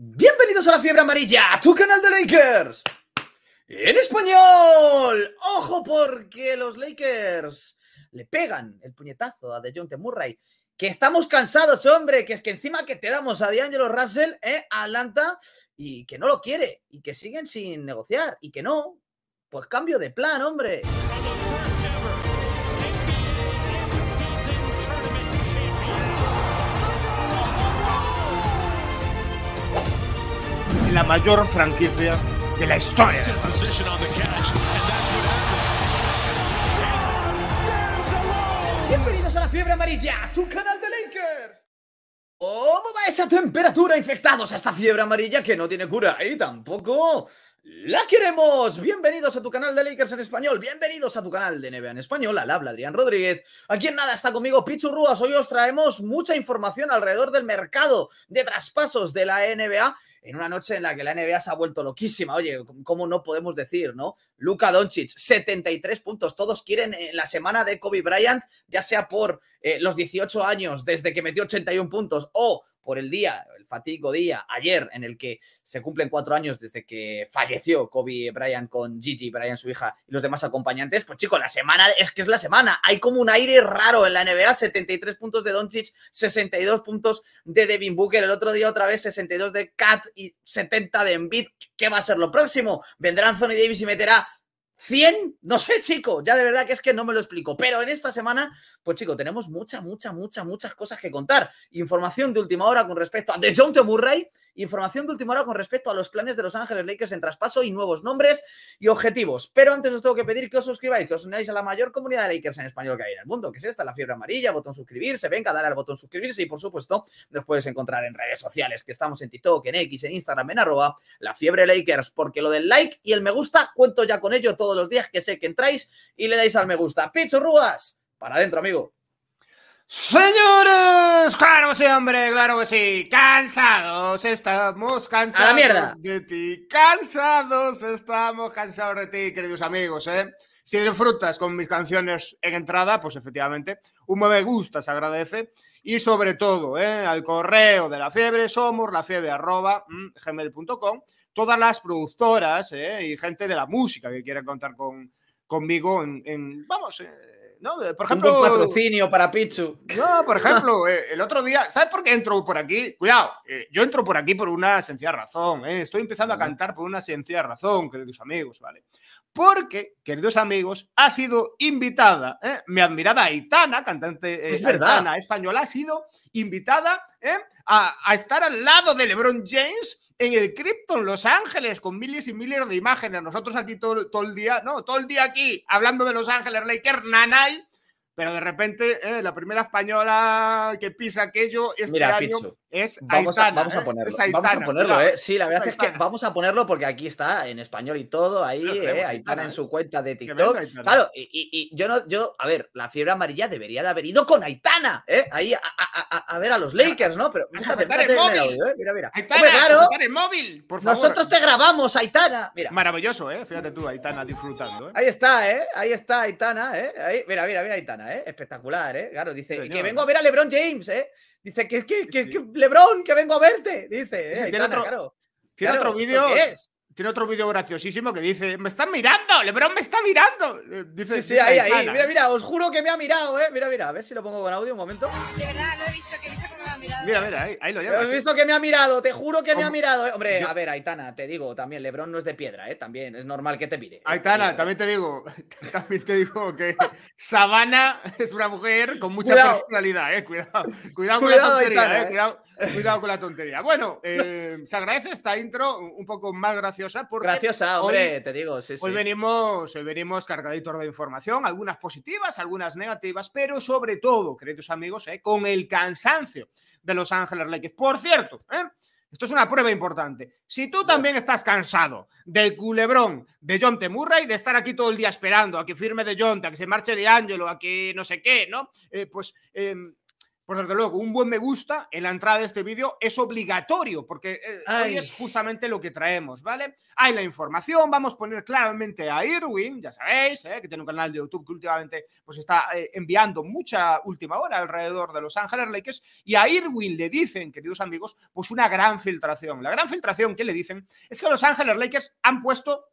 Bienvenidos a la fiebre amarilla, a tu canal de Lakers. En español, ojo porque los Lakers le pegan el puñetazo a DeJounte Murray. Que estamos cansados, hombre, que es que encima que te damos a D'Angelo Russell, eh, a Atlanta, y que no lo quiere, y que siguen sin negociar, y que no. Pues cambio de plan, hombre. la mayor franquicia de la historia. Bienvenidos a la fiebre amarilla, tu canal de Lakers. ¿Cómo va esa temperatura infectados a esta fiebre amarilla que no tiene cura? Y tampoco ¡La queremos! Bienvenidos a tu canal de Lakers en español, bienvenidos a tu canal de NBA en español, al habla Adrián Rodríguez. Aquí en nada está conmigo Pichu Rúas. Hoy os traemos mucha información alrededor del mercado de traspasos de la NBA en una noche en la que la NBA se ha vuelto loquísima. Oye, ¿cómo no podemos decir, no? Luka Doncic, 73 puntos. Todos quieren en eh, la semana de Kobe Bryant, ya sea por eh, los 18 años desde que metió 81 puntos o por el día fatídico día, ayer, en el que se cumplen cuatro años desde que falleció Kobe Bryant con Gigi Bryant, su hija, y los demás acompañantes, pues chicos, la semana es que es la semana. Hay como un aire raro en la NBA, 73 puntos de Doncic, 62 puntos de Devin Booker, el otro día otra vez 62 de Kat y 70 de Embiid. ¿Qué va a ser lo próximo? ¿Vendrá Anthony Davis y meterá 100, no sé, chico, ya de verdad que es que no me lo explico. Pero en esta semana, pues chico, tenemos mucha, mucha, mucha, muchas cosas que contar. Información de última hora con respecto a T. Murray, información de última hora con respecto a los planes de Los Ángeles Lakers en traspaso y nuevos nombres y objetivos. Pero antes os tengo que pedir que os suscribáis, que os unáis a la mayor comunidad de Lakers en español que hay en el mundo, que es esta, la fiebre amarilla, botón suscribirse, venga, dale al botón suscribirse y por supuesto nos puedes encontrar en redes sociales, que estamos en TikTok, en X, en Instagram, en arroba, la fiebre Lakers, porque lo del like y el me gusta, cuento ya con ello todo todos los días, que sé que entráis y le dais al me gusta. rugas, para adentro, amigo. Señores, claro que sí, hombre, claro que sí. Cansados estamos, cansados de ti. Cansados estamos, cansados de ti, queridos amigos, ¿eh? Si disfrutas con mis canciones en entrada, pues efectivamente, un me gusta se agradece. Y sobre todo, ¿eh? al correo de la fiebre somos la mm, todas las productoras eh, y gente de la música que quiera contar con, conmigo en, vamos, eh, ¿no? Por ejemplo... Un patrocinio para Pichu. No, por ejemplo, eh, el otro día, ¿sabes por qué entro por aquí? Cuidado, yo entro por aquí por una sencilla razón, estoy empezando a cantar por una sencilla razón, queridos amigos, ¿vale? Porque, queridos amigos, ha sido invitada, mi admirada Aitana, cantante es española, ha sido invitada a, a estar al lado de LeBron James en el Krypton, Los Ángeles, con miles y miles de imágenes. Nosotros aquí todo, todo el día, no, todo el día aquí, hablando de Los Ángeles Lakers, Nanay, pero de repente eh, la primera española que pisa aquello este año es Aitana. Vamos a, vamos ¿eh? a ponerlo, vamos a ponerlo eh. Sí, la verdad es, que vamos a ponerlo porque aquí está en español y todo, ahí eh, Aitana en su cuenta de TikTok. Claro, y, yo no, yo, a ver, la fiebre amarilla debería de haber ido con Aitana, ¿eh? Ahí a, ver a los Lakers, ¿no? Pero mira mira Mira, mira. Aitana, claro, móvil, por favor. Nosotros te grabamos, Aitana. Mira. Maravilloso, ¿eh? Fíjate tú, Aitana disfrutando. Ahí está, ¿eh? Ahí está Aitana, ¿eh? Ahí, mira, mira, mira, Aitana. ¿eh? Espectacular, ¿eh? Claro, dice, que vengo a ver a LeBron James, ¿eh? Dice, que, que, que, LeBron, que vengo a verte, dice. tiene, otro, tiene otro vídeo. Tiene otro vídeo graciosísimo que dice, me están mirando, LeBron me está mirando. Eh, dice, sí, ahí, ahí. Mira, ¿eh? mira, os juro que me ha mirado, ¿eh? Mira, mira, a ver si lo pongo con audio un momento. De verdad, no he visto que... Mira, mira, ahí, lo llevas. Has eh. visto que me ha mirado, te juro que me ha mirado. Eh. Hombre, a ver, Aitana, te digo también, Lebron no es de piedra, ¿eh? También es normal que te mire. Eh, Aitana, también te digo, también te digo que Sabana es una mujer con mucha personalidad, ¿eh? Cuidado, cuidado, con la tontería, Cuidado. Cuidado con la tontería. Bueno, eh, se agradece esta intro un poco más graciosa. Porque Graciosa, hombre, te digo. Sí, hoy, sí. Venimos, hoy venimos cargaditos de información, algunas positivas, algunas negativas, pero sobre todo, queridos amigos, eh, con el cansancio de Los Ángeles Lakers. Por cierto, eh, Esto es una prueba importante. Si tú también estás cansado del culebrón de John T. Murray, de estar aquí todo el día esperando a que firme de John, a que se marche de Ángelo, a que no sé qué, ¿no? Eh, pues em, pues desde luego, un buen me gusta en la entrada de este vídeo es obligatorio, porque eh, hoy es justamente lo que traemos, ¿vale? Hay la información, vamos a poner claramente a Irwin, ya sabéis, ¿eh? que tiene un canal de YouTube que últimamente pues está eh, enviando mucha última hora alrededor de Los Ángeles Lakers, y a Irwin le dicen, queridos amigos, pues una gran filtración. La gran filtración que le dicen es que Los Ángeles Lakers han puesto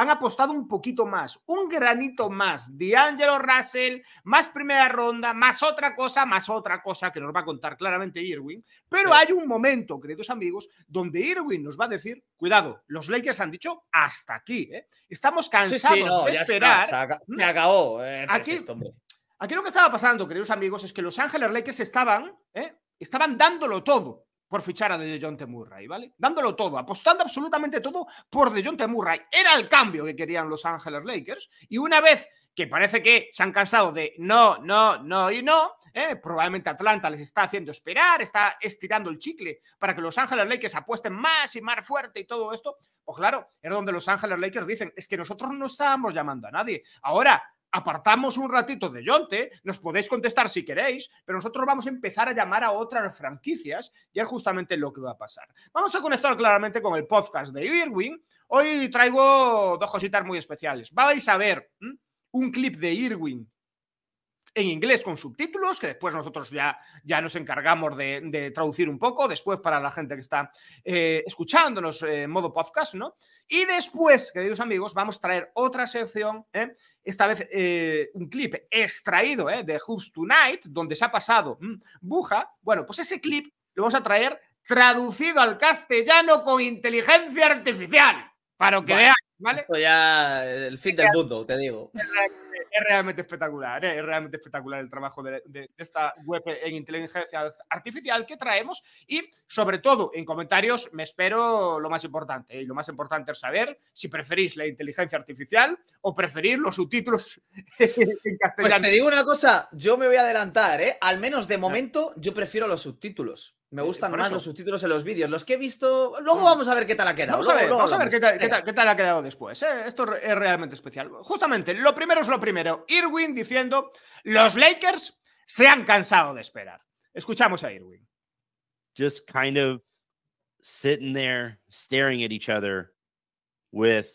han apostado un poquito más, un granito más. de Angelo Russell, más primera ronda, más otra cosa, más otra cosa que nos va a contar claramente Irwin. Pero hay un momento, queridos amigos, donde Irwin nos va a decir, cuidado, los Lakers han dicho hasta aquí. Estamos cansados de esperar. me acabó. aquí, lo que estaba pasando, queridos amigos, es que Los Ángeles Lakers estaban, ¿eh? estaban dándolo todo por fichar a DeJounte Murray, ¿vale? Dándolo todo, apostando absolutamente todo por DeJounte Murray. Era el cambio que querían los Angeles Lakers. Y una vez que parece que se han cansado de no, no, no y no, ¿eh? probablemente Atlanta les está haciendo esperar, está estirando el chicle para que los Angeles Lakers apuesten más y más fuerte y todo esto. Pues claro, es donde los Angeles Lakers dicen, es que nosotros no estábamos llamando a nadie. Ahora apartamos un ratito de Yonte, nos podéis contestar si queréis, pero nosotros vamos a empezar a llamar a otras franquicias y es justamente lo que va a pasar. Vamos a conectar claramente con el podcast de Irwin. Hoy traigo dos cositas muy especiales. Vais a ver un clip de Irwin en inglés con subtítulos, que después nosotros ya, ya nos encargamos de, traducir un poco, después para la gente que está eh, escuchándonos eh, en modo podcast, ¿no? Y después, queridos amigos, vamos a traer otra sección, ¿eh? esta vez un clip extraído de Who's Tonight, donde se ha pasado mm, Buja. Bueno, pues ese clip lo vamos a traer traducido al castellano con inteligencia artificial, para que veáis, ¿vale? ya el fin del mundo, te digo es realmente espectacular, ¿eh? es realmente espectacular el trabajo de, esta web en inteligencia artificial que traemos y sobre todo en comentarios me espero lo más importante ¿eh? y lo más importante es saber si preferís la inteligencia artificial o preferís los subtítulos en castellano. Pues te digo una cosa, yo me voy a adelantar, ¿eh? al menos de momento yo prefiero los subtítulos. Me eh, gustan más los subtítulos en los vídeos. Los que he visto. Luego vamos a ver qué tal ha quedado. Vamos a ver, qué, tal, ha quedado después. ¿eh? Esto es realmente especial. Justamente, lo primero es lo primero. Irwin diciendo: Los Lakers se han cansado de esperar. Escuchamos a Irwin. Just kind of sitting there staring at each other with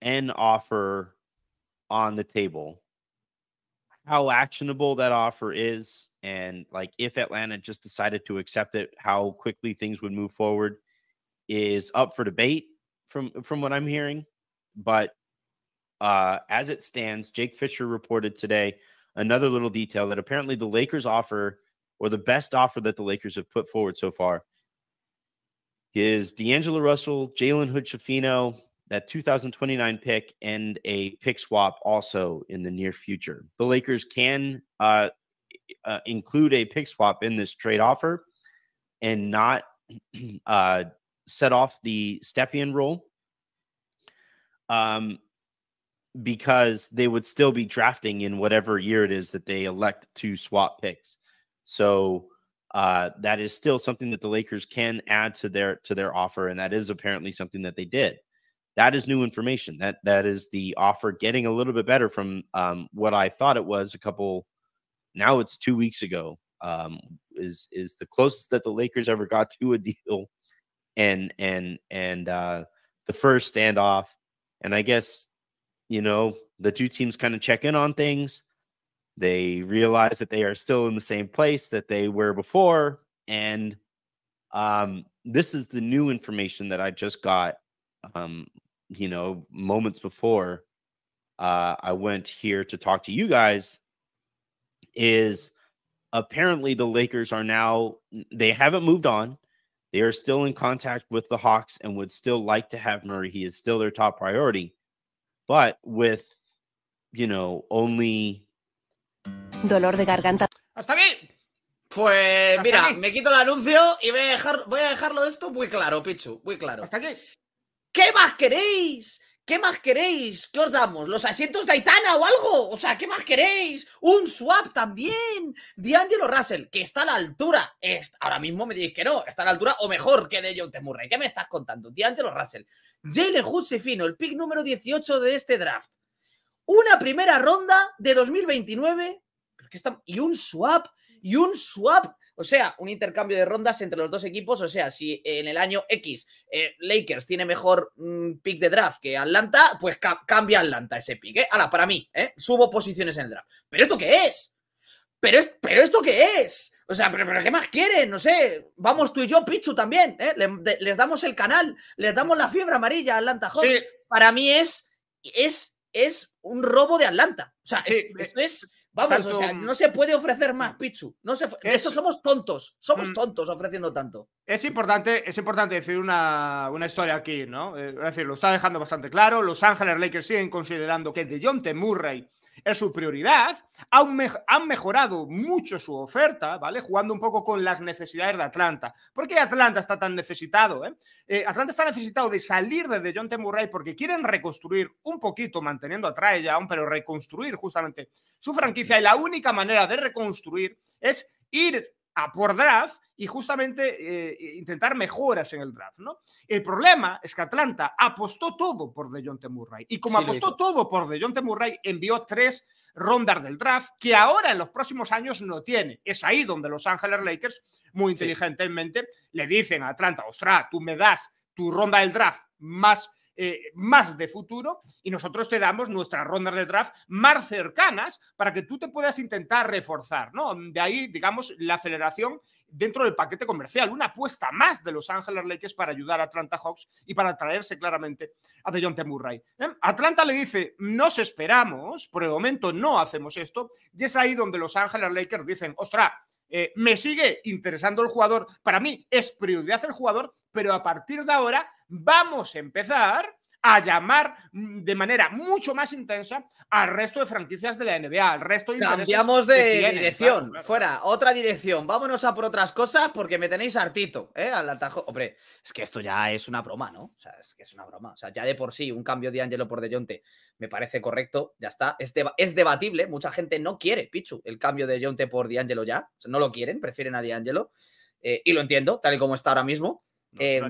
an offer on the table. how actionable that offer is and like if Atlanta just decided to accept it, how quickly things would move forward is up for debate from from what I'm hearing. But uh, as it stands, Jake Fisher reported today another little detail that apparently the Lakers offer or the best offer that the Lakers have put forward so far is D'Angelo Russell, Jalen Hood Shafino, that 2029 pick and a pick swap also in the near future. The Lakers can uh, uh, include a pick swap in this trade offer and not uh, set off the Stepien rule um, because they would still be drafting in whatever year it is that they elect to swap picks. So uh, that is still something that the Lakers can add to their to their offer, and that is apparently something that they did that is new information. That that is the offer getting a little bit better from um, what I thought it was a couple. Now it's two weeks ago. Um, is is the closest that the Lakers ever got to a deal, and and and uh, the first standoff, and I guess you know the two teams kind of check in on things. They realize that they are still in the same place that they were before, and um, this is the new information that I just got um, you know, moments before uh, I went here to talk to you guys is apparently the Lakers are now, they haven't moved on. They are still in contact with the Hawks and would still like to have Murray. He is still their top priority. But with, you know, only. Dolor de garganta. Hasta aquí. Pues Hasta mira, aquí. me quito el anuncio y voy a, dejar, voy a dejarlo de esto muy claro, Pichu, muy claro. Hasta aquí. ¿Qué más queréis? ¿Qué más queréis? ¿Qué os damos? ¿Los asientos de Aitana o algo? O sea, ¿qué más queréis? ¿Un swap también? Angelo Russell, que está a la altura. ahora mismo me diréis que no, está a la altura o mejor que de John Temurre. ¿Qué me estás contando? D'Angelo Russell. Jalen Josefino, el pick número 18 de este draft. Una primera ronda de 2029. ¿Pero qué está? Y un swap. Y un swap o sea, un intercambio de rondas entre los dos equipos. O sea, si en el año X eh, Lakers tiene mejor mm, pick de draft que Atlanta, pues cambia Atlanta ese pick. ¿eh? Ahora, para mí, ¿eh? subo posiciones en el draft. ¿Pero esto qué es? ¿Pero, pero esto qué es? O sea, ¿pero, pero, qué más quieren? No sé. Vamos tú y yo, Pichu, también. ¿eh? les damos el canal, les damos la fiebre amarilla a Atlanta Para mí es, es, es un robo de Atlanta. O sea, esto es Vamos, o sea, no se puede ofrecer más, mm. Pichu. No se... Eso somos tontos, somos mm. tontos ofreciendo tanto. Es importante, es importante decir una, una historia aquí, ¿no? Eh, es decir, lo está dejando bastante claro. Los Ángeles Lakers siguen considerando que T. Murray es su prioridad, han, han, mejorado mucho su oferta, ¿vale? Jugando un poco con las necesidades de Atlanta. ¿Por qué Atlanta está tan necesitado? Eh? Eh, Atlanta está necesitado de salir de, John Murray porque quieren reconstruir un poquito, manteniendo a Trae Young, pero reconstruir justamente su franquicia. Y la única manera de reconstruir es ir a por draft y justamente eh, intentar mejoras en el draft, ¿no? El problema es que Atlanta apostó todo por DeJounte Murray y como apostó todo por DeJounte Murray, envió tres rondas del draft que ahora en los próximos años no tiene. Es ahí donde Los Ángeles Lakers muy inteligentemente le dicen a Atlanta, ostras, tú me das tu ronda del draft más eh, más de futuro y nosotros te damos nuestras rondas de draft más cercanas para que tú te puedas intentar reforzar, ¿no? De ahí, digamos, la aceleración dentro del paquete comercial, una apuesta más de Los Ángeles Lakers para ayudar a Atlanta Hawks y para traerse claramente a DeJounte Murray. ¿eh? Atlanta le dice, nos esperamos, por el momento no hacemos esto, y es ahí donde Los Ángeles Lakers dicen, ostra, eh, me sigue interesando el jugador, para mí es prioridad el jugador, pero a partir de ahora vamos a empezar a llamar mm, de manera mucho más intensa al resto de franquicias de la NBA, al resto de Cambiamos de dirección, fuera, otra dirección. Vámonos a por otras cosas porque me tenéis hartito, ¿eh? Al atajo. Hombre, es que esto ya es una broma, ¿no? O sea, es que es una broma. O sea, ya de por sí, un cambio de Angelo por Deyonte me parece correcto, ya está. Es, debatible, mucha gente no quiere, Pichu, el cambio de Jonte por D'Angelo ya. no lo quieren, prefieren a De Eh, y lo entiendo, tal y como está ahora mismo. Eh,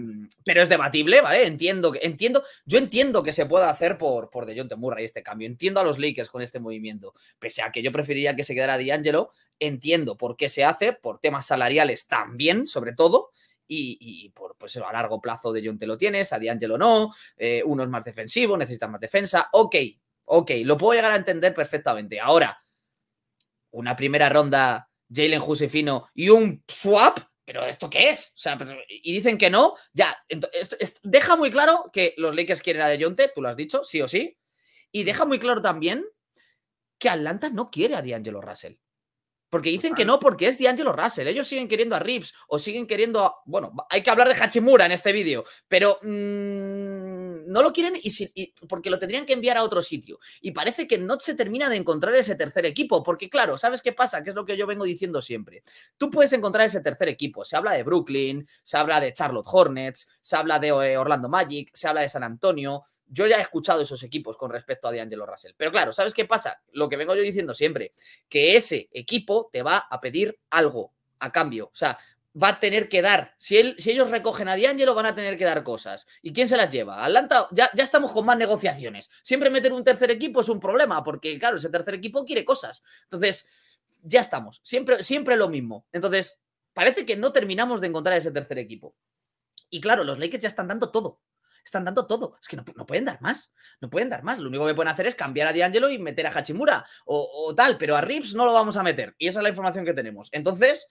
pero es debatible, ¿vale? Entiendo, entiendo, yo entiendo que se pueda hacer por, por De John Murray este cambio. Entiendo a los Lakers con este movimiento. Pese a que yo preferiría que se quedara DiAngelo, entiendo por qué se hace, por temas salariales también, sobre todo. Y, por pues a largo plazo de John te lo tienes, a Diángelo no, eh, uno es más defensivo, necesita más defensa. Ok, ok, lo puedo llegar a entender perfectamente. Ahora, una primera ronda, Jalen Josefino y un swap ¿pero esto qué es? O sea, y dicen que no, ya. Esto, deja muy claro que los Lakers quieren a DeJounte, tú lo has dicho, sí o sí. Y deja muy claro también que Atlanta no quiere a D'Angelo Russell. Porque dicen que no, porque es D'Angelo Russell. Ellos siguen queriendo a Rips o siguen queriendo a... Bueno, hay que hablar de Hachimura en este vídeo, pero mm, no lo quieren y, porque lo tendrían que enviar a otro sitio. Y parece que no se termina de encontrar ese tercer equipo, porque claro, ¿sabes qué pasa? Que es lo que yo vengo diciendo siempre. Tú puedes encontrar ese tercer equipo. Se habla de Brooklyn, se habla de Charlotte Hornets, se habla de eh, Orlando Magic, se habla de San Antonio, yo ya he escuchado esos equipos con respecto a D'Angelo Russell. Pero claro, ¿sabes qué pasa? Lo que vengo yo diciendo siempre, que ese equipo te va a pedir algo a cambio. O sea, va a tener que dar. Si, él, si ellos recogen a D'Angelo, van a tener que dar cosas. ¿Y quién se las lleva? Atlanta, ya, ya estamos con más negociaciones. Siempre meter un tercer equipo es un problema, porque claro, ese tercer equipo quiere cosas. Entonces, ya estamos. Siempre, siempre lo mismo. Entonces, parece que no terminamos de encontrar ese tercer equipo. Y claro, los Lakers ya están dando todo. Están dando todo. Es que no, pueden dar más. No pueden dar más. Lo único que pueden hacer es cambiar a D'Angelo y meter a Hachimura o, tal, pero a Rips no lo vamos a meter. Y esa es la información que tenemos. Entonces,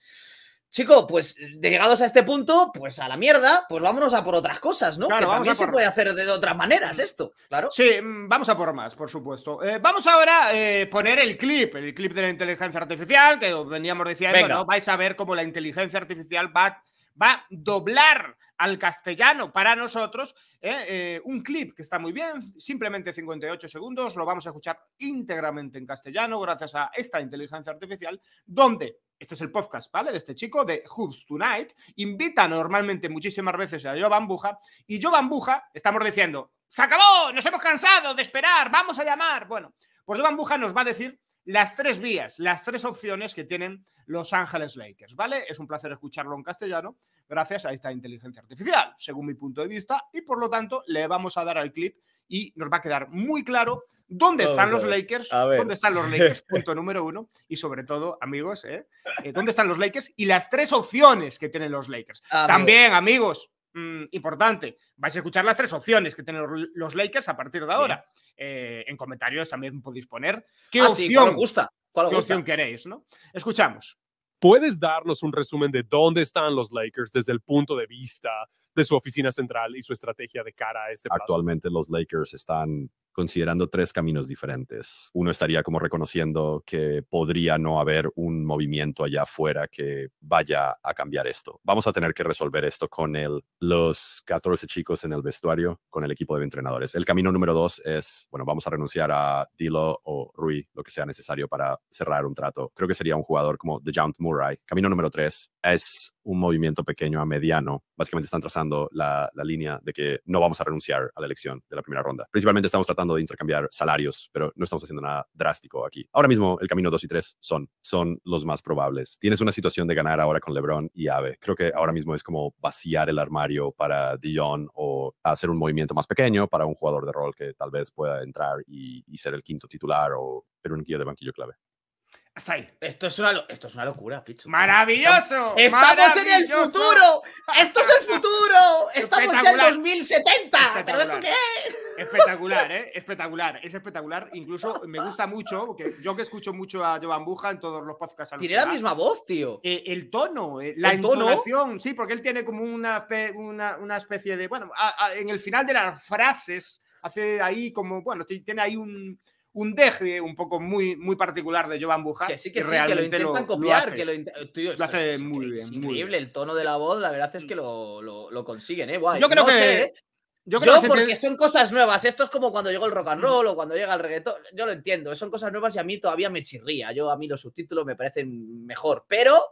chico, pues llegados a este punto, pues a la mierda, pues vámonos a por otras cosas, ¿no? que también se puede hacer de otras maneras esto, claro. Sí, mm, vamos a por más, por supuesto. Eh, vamos ahora a eh, poner el clip, el clip de la inteligencia artificial, que veníamos diciendo, ¿no? Vais a ver cómo la inteligencia artificial va va a doblar al castellano para nosotros ¿eh? Eh, un clip que está muy bien, simplemente 58 segundos, lo vamos a escuchar íntegramente en castellano gracias a esta inteligencia artificial, donde este es el podcast, ¿vale? De este chico, de Hoops Tonight, invita normalmente muchísimas veces a Jovan bambuja y Jovan Buja estamos diciendo, se acabó, nos hemos cansado de esperar, vamos a llamar. Bueno, pues Jovan Buja nos va a decir las tres vías, las tres opciones que tienen Los Ángeles Lakers, ¿vale? Es un placer escucharlo en castellano gracias a esta inteligencia artificial, según mi punto de vista, y por lo tanto le vamos a dar al clip y nos va a quedar muy claro dónde están los Lakers, dónde están los Lakers, punto número uno, y sobre todo, amigos, ¿eh? Eh, dónde están los Lakers y las tres opciones que tienen los Lakers. También, amigos, Mm, importante. Vais a escuchar las tres opciones que tienen los, Lakers a partir de ahora. Eh, en comentarios también podéis poner qué ah, opción gusta? opción queréis, ¿no? Escuchamos. ¿Puedes darnos un resumen de dónde están los Lakers desde el punto de vista de su oficina central y su estrategia de cara a este Actualmente los Lakers están considerando tres caminos diferentes. Uno estaría como reconociendo que podría no haber un movimiento allá afuera que vaya a cambiar esto. Vamos a tener que resolver esto con el, los 14 chicos en el vestuario, con el equipo de entrenadores. El camino número dos es, bueno, vamos a renunciar a Dilo o Rui, lo que sea necesario para cerrar un trato. Creo que sería un jugador como The Murray. Camino número tres es un movimiento pequeño a mediano. Básicamente están trazando la, la línea de que no vamos a renunciar a la elección de la primera ronda. Principalmente estamos tratando de intercambiar salarios, pero no estamos haciendo nada drástico aquí. Ahora mismo el camino 2 y 3 son, son los más probables. Tienes una situación de ganar ahora con LeBron y Ave. Creo que ahora mismo es como vaciar el armario para Dion o hacer un movimiento más pequeño para un jugador de rol que tal vez pueda entrar y, ser el quinto titular o ser un guía de banquillo clave. Hasta ahí. Esto es una, esto es una locura, picho. ¡Maravilloso! ¡Estamos en el futuro! ¡Esto es el futuro! ¡Estamos ya en 2070! ¿Pero esto qué es? Espectacular, ¿eh? Espectacular. Es espectacular. Incluso me gusta mucho, porque yo que escucho mucho a Jovan Buja en todos los podcasts. tiene la misma voz, tío. Eh, el tono, eh, la ¿El Sí, porque él tiene como una, una, especie de. Bueno, en el final de las frases, hace ahí como. Bueno, tiene ahí un un deje un poco muy, muy particular de Jovan Bujá. Que sí, que, lo intentan copiar, que lo, es, muy Increíble, el tono de la voz, la verdad es que mm. lo, consiguen, ¿eh? yo creo que... ¿eh? Yo, creo que porque son cosas nuevas. Esto es como cuando llegó el rock and mm. roll o cuando llega el reggaetón. Yo lo entiendo, son cosas nuevas y a mí todavía me chirría. Yo a mí los subtítulos me parecen mejor, pero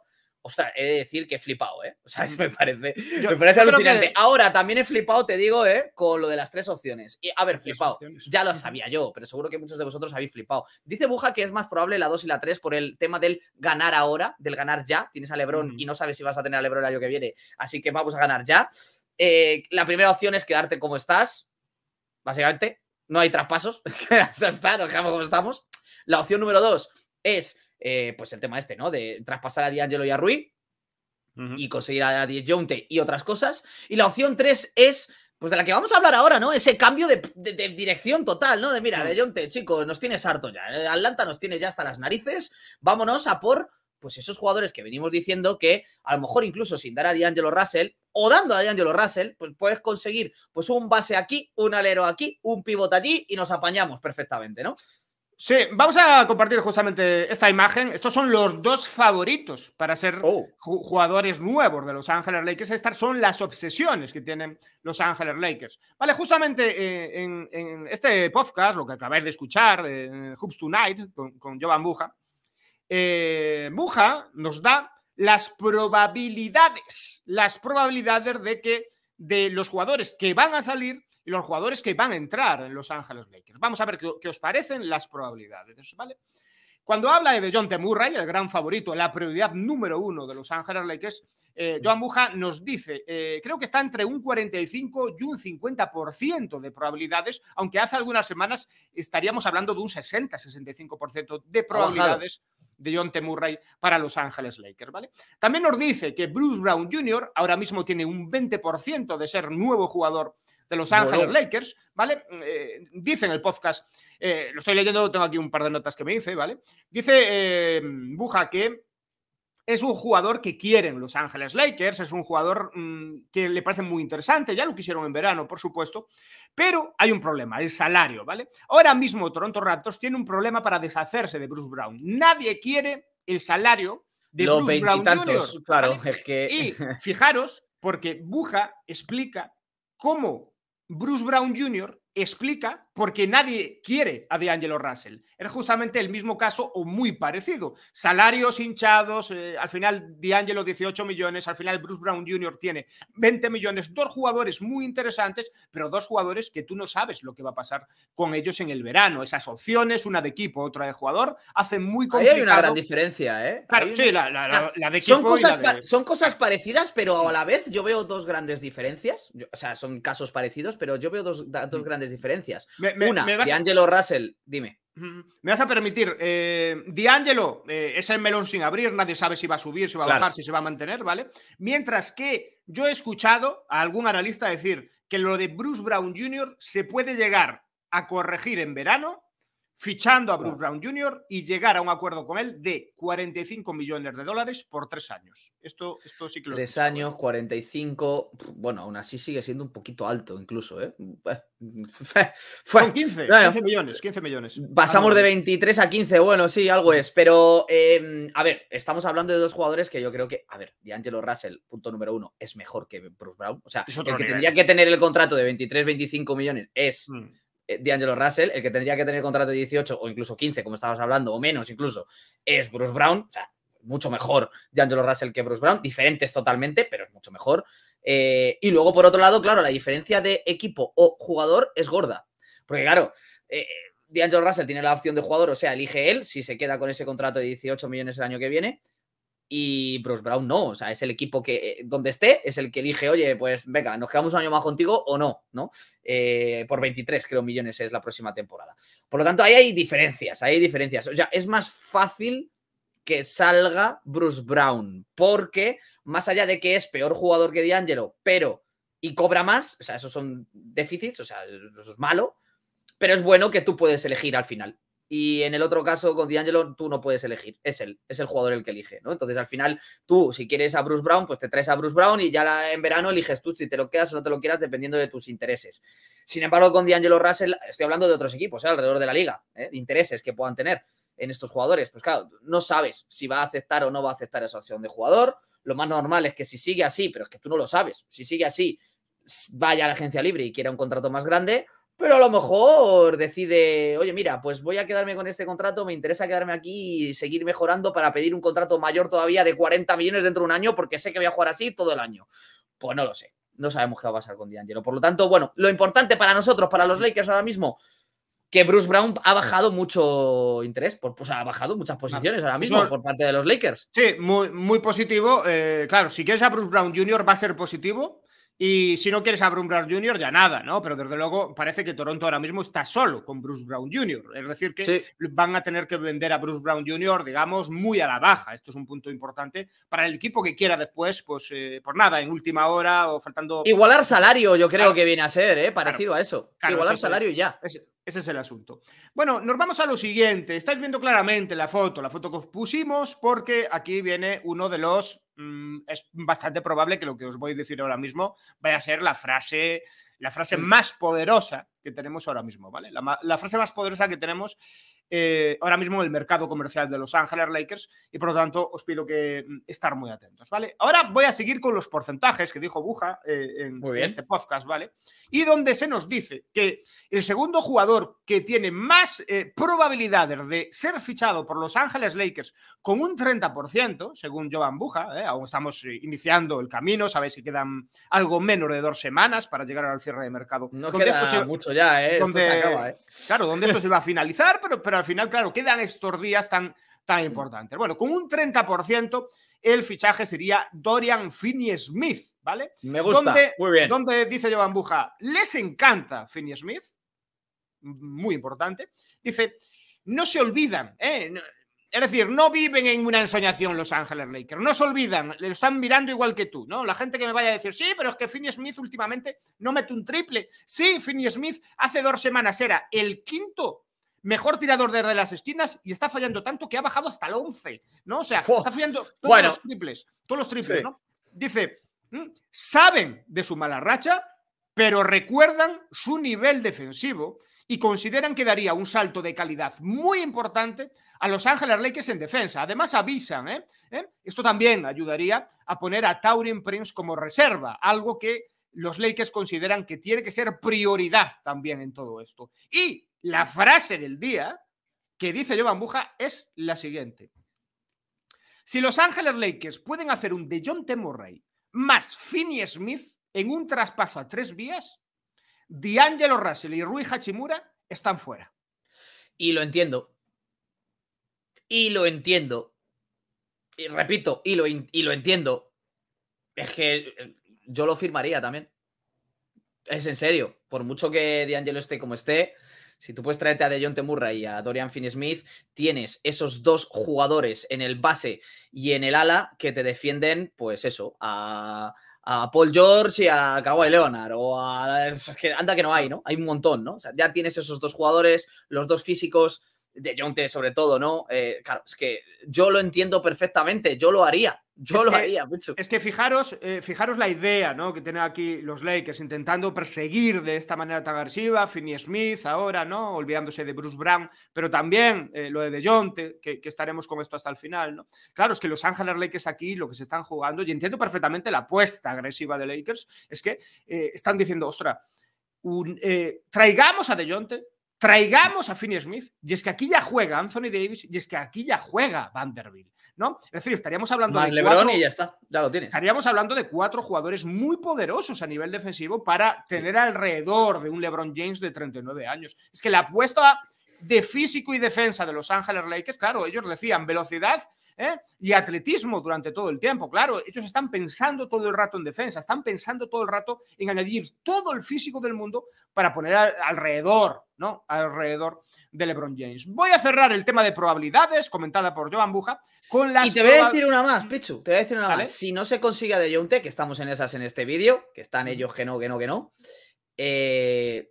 Ostras, he de decir que he flipado, ¿eh? O sea, me parece, me parece alucinante. Ahora, también he flipado, te digo, ¿eh? Con lo de las tres opciones. Y, a ver, flipado. Ya lo sabía yo, pero seguro que muchos de vosotros habéis flipado. Dice Buja que es más probable la 2 y la 3 por el tema del ganar ahora, del ganar ya. Tienes a Lebron y no sabes si vas a tener a Lebron el año que viene. Así que vamos a ganar ya. Eh, la primera opción es quedarte como estás, básicamente. No hay traspasos. Hasta está, nos quedamos como estamos. La opción número 2 es eh, pues el tema este, ¿no? De traspasar a D'Angelo y a Rui y conseguir a Jonte y otras cosas. Y la opción 3 es pues de la que vamos a hablar ahora, ¿no? Ese cambio de, dirección total, ¿no? De mira, de Jonte, chicos, nos tienes harto ya. Eh, Atlanta nos tiene ya hasta las narices. Vámonos a por, pues esos jugadores que venimos diciendo que a lo mejor incluso sin dar a D'Angelo Russell o dando a D'Angelo Russell, pues puedes conseguir pues un base aquí, un alero aquí, un pivote allí y nos apañamos perfectamente, ¿no? Sí, vamos a compartir justamente esta imagen. Estos son los dos favoritos para ser oh. jugadores nuevos de Los Ángeles Lakers. Estas son las obsesiones que tienen Los Ángeles Lakers. Vale, justamente eh, en, este podcast, lo que acabáis de escuchar, de eh, Hoops Tonight, con, con Jovan Buja, Buja eh, nos da las probabilidades, las probabilidades de que de los jugadores que van a salir y los jugadores que van a entrar en Los Ángeles Lakers. Vamos a ver qué, os parecen las probabilidades, Cuando habla de John T. Murray, el gran favorito, la prioridad número uno de Los Ángeles Lakers, eh, Joan Buja nos dice, eh, creo que está entre un 45 y un 50% de probabilidades, aunque hace algunas semanas estaríamos hablando de un 60-65% de probabilidades de John T. Murray para Los Ángeles Lakers, ¿vale? También nos dice que Bruce Brown Jr. ahora mismo tiene un 20% de ser nuevo jugador los Ángeles Lakers, ¿vale? Eh, dice en el podcast, eh, lo estoy leyendo, tengo aquí un par de notas que me dice, ¿vale? Dice eh, Buja que es un jugador que quieren Los Ángeles Lakers, es un jugador mm, que le parece muy interesante, ya lo quisieron en verano, por supuesto, pero hay un problema, el salario, ¿vale? Ahora mismo Toronto Raptors tiene un problema para deshacerse de Bruce Brown. Nadie quiere el salario de Los Bruce Brown claro, es que... fijaros, porque Buja explica cómo Bruce Brown Jr. explica porque nadie quiere a DeAngelo Russell. Es justamente el mismo caso o muy parecido. Salarios hinchados, eh, al final DeAngelo 18 millones, al final Bruce Brown Jr. tiene 20 millones, dos jugadores muy interesantes, pero dos jugadores que tú no sabes lo que va a pasar con ellos en el verano. Esas opciones, una de equipo, otra de jugador, hacen muy complicado. hay una gran diferencia, ¿eh? Claro, sí, la, de equipo. Son cosas, son cosas parecidas, pero a la vez yo veo dos grandes diferencias. o sea, son casos parecidos, pero yo veo dos, dos grandes diferencias. Una, me Angelo Russell, dime. Me vas a permitir, eh, D'Angelo eh, es el melón sin abrir, nadie sabe si va a subir, si va a bajar, si se va a mantener, ¿vale? Mientras que yo he escuchado a algún analista decir que lo de Bruce Brown Jr. se puede llegar a corregir en verano fichando a Bruce Brown Jr. y llegar a un acuerdo con él de 45 millones de dólares por tres años. Esto, esto sí que Tres años, 45, bueno, aún así sigue siendo un poquito alto incluso, ¿eh? 15, millones, 15 millones. Pasamos de 23 a 15, bueno, sí, algo es, pero em, a ver, estamos hablando de dos jugadores que yo creo que, a ver, D'Angelo Russell, punto número uno, es mejor que Bruce Brown, o sea, el que tendría que tener el contrato de 23, 25 millones es... Mm. Eh, D'Angelo Russell, el que tendría que tener contrato de 18 o incluso 15, como estabas hablando, o menos incluso, es Bruce Brown. O sea, mucho mejor D'Angelo Russell que Bruce Brown, diferentes totalmente, pero es mucho mejor. Eh, y luego, por otro lado, claro, la diferencia de equipo o jugador es gorda. Porque, claro, eh, D'Angelo Russell tiene la opción de jugador, o sea, elige él si se queda con ese contrato de 18 millones el año que viene, y Bruce Brown no, o sea, es el equipo que eh, donde esté, es el que elige, oye, pues venga, nos quedamos un año más contigo o no, ¿no? Eh, por 23, creo, millones es la próxima temporada. Por lo tanto, ahí hay diferencias, hay diferencias. O sea, es más fácil que salga Bruce Brown, porque más allá de que es peor jugador que D'Angelo, pero y cobra más, o sea, esos son déficits, o sea, eso es malo, pero es bueno que tú puedes elegir al final y en el otro caso con D'Angelo tú no puedes elegir, es es el jugador el que elige, ¿no? Entonces al final tú si quieres a Bruce Brown, pues te traes a Bruce Brown y ya en verano eliges tú si te lo quedas o no te lo quieras dependiendo de tus intereses. Sin embargo con D'Angelo Russell estoy hablando de otros equipos ¿eh? alrededor de la liga, ¿eh? intereses que puedan tener en estos jugadores, pues claro, no sabes si va a aceptar o no va a aceptar esa opción de jugador. Lo más normal es que si sigue así, pero es que tú no lo sabes, si sigue así, vaya a la agencia libre y quiera un contrato más grande pero a lo mejor decide, oye, mira, pues voy a quedarme con este contrato, me interesa quedarme aquí y seguir mejorando para pedir un contrato mayor todavía de 40 millones dentro de un año, porque sé que voy a jugar así todo el año. Pues no lo sé. No sabemos qué va a pasar con D'Angelo. Por lo tanto, bueno, lo importante para nosotros, para los Lakers ahora mismo, que Bruce Brown ha bajado mucho interés, por, pues ha bajado muchas posiciones ahora mismo por parte de los Lakers. Sí, muy, positivo. Eh, claro, si quieres a Bruce Brown Jr. va a ser positivo, y si no quieres a Bruce Brown Jr., ya nada, ¿no? Pero desde luego parece que Toronto ahora mismo está solo con Bruce Brown Jr. Es decir, que van a tener que vender a Bruce Brown Jr., digamos, muy a la baja. Esto es un punto importante para el equipo que quiera después, pues eh, por pues nada, en última hora o faltando. Igualar salario, yo creo que viene a ser, ¿eh? Parecido a eso. Igualar salario y ya. Ese es el asunto. Bueno, nos vamos a lo siguiente. Estáis viendo claramente la foto, la foto que os pusimos, porque aquí viene uno de los... Mm, es bastante probable que lo que os voy a decir ahora mismo vaya a ser la frase, la frase más poderosa que tenemos ahora mismo, ¿vale? la frase más poderosa que tenemos eh, ahora mismo el mercado comercial de Los Ángeles Lakers y por lo tanto os pido que mm, estar muy atentos, ¿vale? Ahora voy a seguir con los porcentajes que dijo Buja eh, en, este podcast, ¿vale? Y donde se nos dice que el segundo jugador que tiene más eh, probabilidades de ser fichado por Los Ángeles Lakers con un 30%, según Joan Buja, aún estamos iniciando el camino, sabéis que quedan algo menos de dos semanas para llegar al cierre de mercado. No queda esto se, mucho ya, ¿eh? esto se acaba, Claro, donde esto se va a finalizar, pero, pero al final, claro, quedan estos días tan, tan mm. importantes. Bueno, con un 30% el fichaje sería Dorian Finney-Smith, ¿vale? Me gusta, muy bien. Donde dice Jovan Buja, les encanta Finney-Smith, muy importante, dice, no se olvidan, ¿eh? Es decir, no viven en una ensoñación Los Ángeles Lakers, no se olvidan, le están mirando igual que tú, ¿no? La gente que me vaya a decir, sí, pero es que Finney Smith últimamente no mete un triple. Sí, Finney Smith hace dos semanas era el quinto mejor tirador desde las esquinas y está fallando tanto que ha bajado hasta el 11, ¿no? O sea, está fallando todos los triples, todos los triples, ¿no? Dice, mm, saben de su mala racha, pero recuerdan su nivel defensivo y consideran que daría un salto de calidad muy importante a Los Ángeles Lakers en defensa. Además avisan, ¿eh? ¿eh? Esto también ayudaría a poner a Taurin Prince como reserva, algo que los Lakers consideran que tiene que ser prioridad también en todo esto. Y la frase del día que dice Jovan Buja es la siguiente. Si los Ángeles Lakers pueden hacer un de John más Finney Smith en un traspaso a tres vías, D'Angelo Russell y Rui Hachimura están fuera. Y lo entiendo. Y lo entiendo. Y repito, y lo, y lo entiendo. Es que eh, yo lo firmaría también. Es en serio. Por mucho que D'Angelo esté como esté, si tú puedes traerte a Dejon Murray y a Dorian finn smith tienes esos dos jugadores en el base y en el ala que te defienden, pues eso, a, Paul George y a Kawhi Leonard o a... que anda que no hay, ¿no? Hay un montón, ¿no? O sea, ya tienes esos dos jugadores, los dos físicos, de Jonte sobre todo, ¿no? Eh, claro, es que yo lo entiendo perfectamente, yo lo haría, yo lo haría, mucho. Es que fijaros, eh, fijaros la idea, ¿no? Que tienen aquí los Lakers intentando perseguir de esta manera tan agresiva, Finney Smith ahora, ¿no? Olvidándose de Bruce Brown, pero también eh, lo de De Jonte, que, estaremos con esto hasta el final, ¿no? Claro, es que los Ángeles Lakers aquí lo que se están jugando, y entiendo perfectamente la apuesta agresiva de Lakers, es que están diciendo, ostra, traigamos a De Jonte traigamos a Finney Smith, y es que aquí ya juega Anthony Davis, y es que aquí ya juega Vanderbilt, ¿no? Es decir, estaríamos hablando Más de. Lebron y ya está, ya lo tienes. Estaríamos hablando de cuatro jugadores muy poderosos a nivel defensivo para tener alrededor de un LeBron James de 39 años. Es que la apuesta de físico y defensa de Los Ángeles Lakers, claro, ellos decían velocidad ¿eh? y atletismo durante todo el tiempo. Claro, ellos están pensando todo el rato en defensa, están pensando todo el rato en añadir todo el físico del mundo para poner alrededor, ¿no? Alrededor de LeBron James. Voy a cerrar el tema de probabilidades comentada por Joan Buja con las. Y te voy a decir una más, Pichu, te voy a decir una más. Si no se consigue de Jonte, que estamos en esas en este vídeo, que están ellos que no, que no, que no. Eh,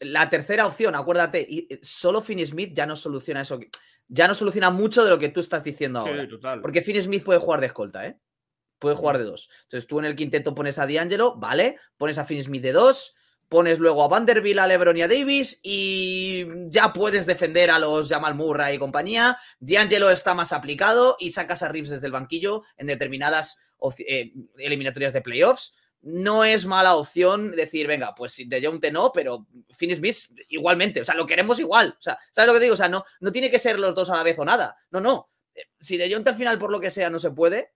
la tercera opción, acuérdate, eh, solo Finney Smith ya no soluciona eso ya no soluciona mucho de lo que tú estás diciendo ahora. Porque Finn Smith puede jugar de escolta, ¿eh? Puede jugar de dos. Entonces tú en el quinteto pones a D'Angelo, ¿vale? Pones a Finn Smith de dos, pones luego a Vanderbilt, a LeBron y a Davis y ya puedes defender a los Jamal Murray y compañía. D'Angelo está más aplicado y sacas a Reeves desde el banquillo en determinadas eh, eliminatorias de playoffs no es mala opción decir, venga, pues de Jonte no, pero Finn Smith igualmente, o sea, lo queremos igual. O sea, ¿sabes lo que digo? O sea, no, no tiene que ser los dos a la vez o nada. No, no. Eh, si de Jonte al final, por lo que sea, no se puede,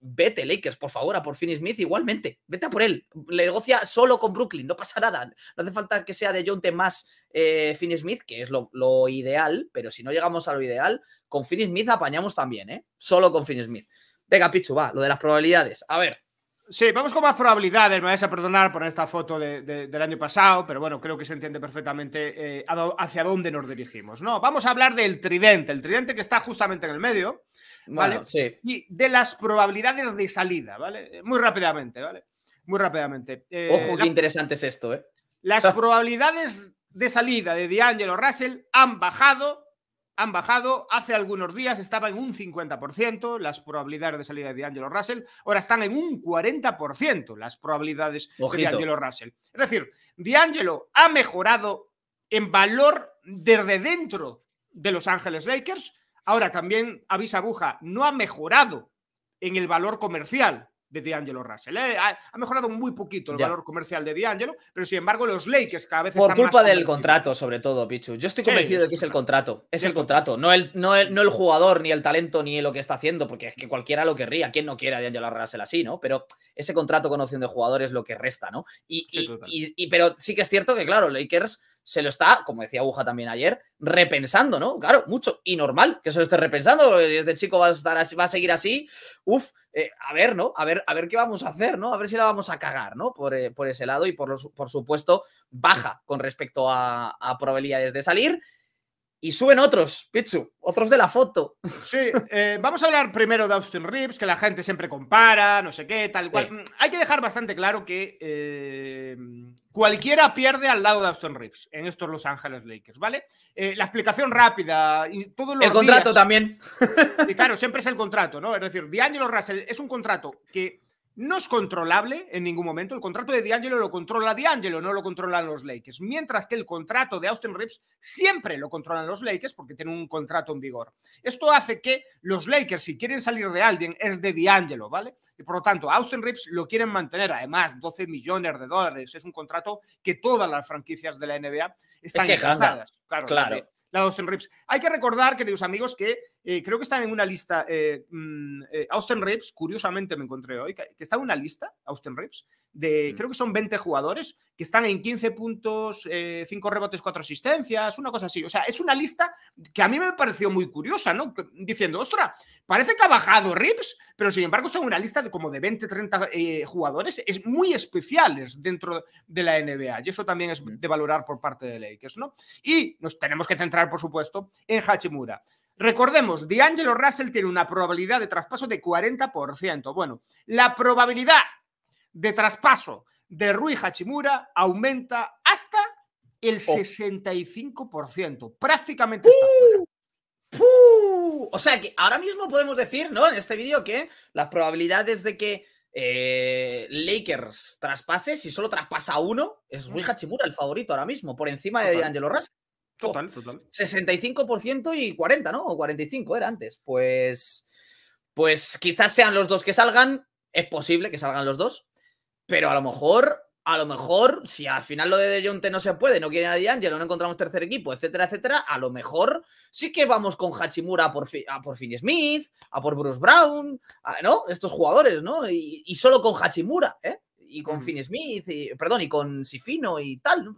vete, Lakers, por favor, a por Finn Smith igualmente. Vete a por él. Le negocia solo con Brooklyn, no pasa nada. No hace falta que sea de Jonte más eh, Smith, que es lo, ideal, pero si no llegamos a lo ideal, con Finn Smith apañamos también, ¿eh? Solo con Finn Smith. Venga, Pichu, va, lo de las probabilidades. A ver. Sí, vamos con más probabilidades, me vais a perdonar por esta foto del año pasado, pero bueno, creo que se entiende perfectamente eh, hacia dónde nos dirigimos. No, vamos a hablar del tridente, el tridente que está justamente en el medio, ¿vale? sí. Y de las probabilidades de salida, ¿vale? Eh, muy rápidamente, ¿vale? Muy rápidamente. Eh, Ojo, qué interesante es esto, ¿eh? Las probabilidades de salida de D'Angelo Russell han bajado han bajado. Hace algunos días estaba en un 50% las probabilidades de salida de Angelo Russell. Ahora están en un 40% las probabilidades de Angelo Russell. Es decir, D'Angelo ha mejorado en valor desde dentro de Los Ángeles Lakers. Ahora también Avisa Aguja no ha mejorado en el valor comercial de D'Angelo Russell. ¿eh? ha, mejorado muy poquito el valor comercial de D'Angelo, pero sin embargo los Lakers cada vez Por culpa del contrato, sobre todo, Pichu. Yo estoy convencido de que es el contrato. Es el contrato, no el, no, no el jugador, ni el talento, ni lo que está haciendo, porque es que cualquiera lo querría. ¿Quién no quiere a D'Angelo Russell así, no? Pero ese contrato con opción de jugador es lo que resta, ¿no? y, y pero sí que es cierto que, claro, Lakers se lo está, como decía Aguja también ayer, repensando, ¿no? Claro, mucho. Y normal que se lo esté repensando. Este chico va a, estar así, va a seguir así. Uf, eh, a ver, ¿no? A ver, a ver qué vamos a hacer, ¿no? A ver si la vamos a cagar, ¿no? Por, eh, ese lado y por, por supuesto, baja con respecto a, a probabilidades de salir. Y suben otros, Pichu, otros de la foto. Sí, eh, vamos a hablar primero de Austin Reeves, que la gente siempre compara, no sé qué, tal cual. Mm, hay que dejar bastante claro que eh, cualquiera pierde al lado de Austin Reeves en estos Los Ángeles Lakers, ¿vale? Eh, la explicación rápida y todo lo El contrato también. Y claro, siempre es el contrato, ¿no? Es decir, D'Angelo Russell es un contrato que no es controlable en ningún momento. El contrato de D'Angelo lo controla D'Angelo, no lo controlan los Lakers. Mientras que el contrato de Austin Rips siempre lo controlan los Lakers porque tienen un contrato en vigor. Esto hace que los Lakers, si quieren salir de alguien, es de D'Angelo, ¿vale? Y por lo tanto, Austin Rips lo quieren mantener. Además, 12 millones de dólares es un contrato que todas las franquicias de la NBA están es Claro, claro. La Austin Hay que recordar, queridos amigos, que eh, creo que están en una lista, eh, mm, eh, Austin Reeves, curiosamente me encontré hoy, que, está en una lista, Austin Rips de mm. creo que son 20 jugadores que están en 15 puntos, 5 rebotes, 4 asistencias, una cosa así. O sea, es una lista que a mí me pareció muy curiosa, ¿no? Diciendo, ostra, parece que ha bajado Rips, pero sin embargo está en una lista de como de 20, 30 jugadores, es muy especiales dentro de la NBA, y eso también es mm. de valorar por parte de Lakers, ¿no? Y nos tenemos que centrar, por supuesto, en Hachimura. Recordemos, D'Angelo Russell tiene una probabilidad de traspaso de 40%. Bueno, la probabilidad de traspaso de Rui Hachimura aumenta hasta el 65%. Prácticamente. Está O sea que ahora mismo podemos decir, ¿no? En este vídeo que las probabilidades de que eh, Lakers traspase, si solo traspasa uno, es Rui Hachimura el favorito ahora mismo, por encima de D'Angelo Russell. Total, total. 65% y 40, ¿no? O 45 era antes. Pues, pues quizás sean los dos que salgan. Es posible que salgan los dos. Pero a lo mejor, a lo mejor, si al final lo de De no se puede, no quiere a ya no encontramos tercer equipo, etcétera, etcétera, a lo mejor sí que vamos con Hachimura a por, a por Finn Smith, a por Bruce Brown, ¿no? Estos jugadores, ¿no? Y, solo con Hachimura, ¿eh? y con Smith, y, perdón, y con Sifino y tal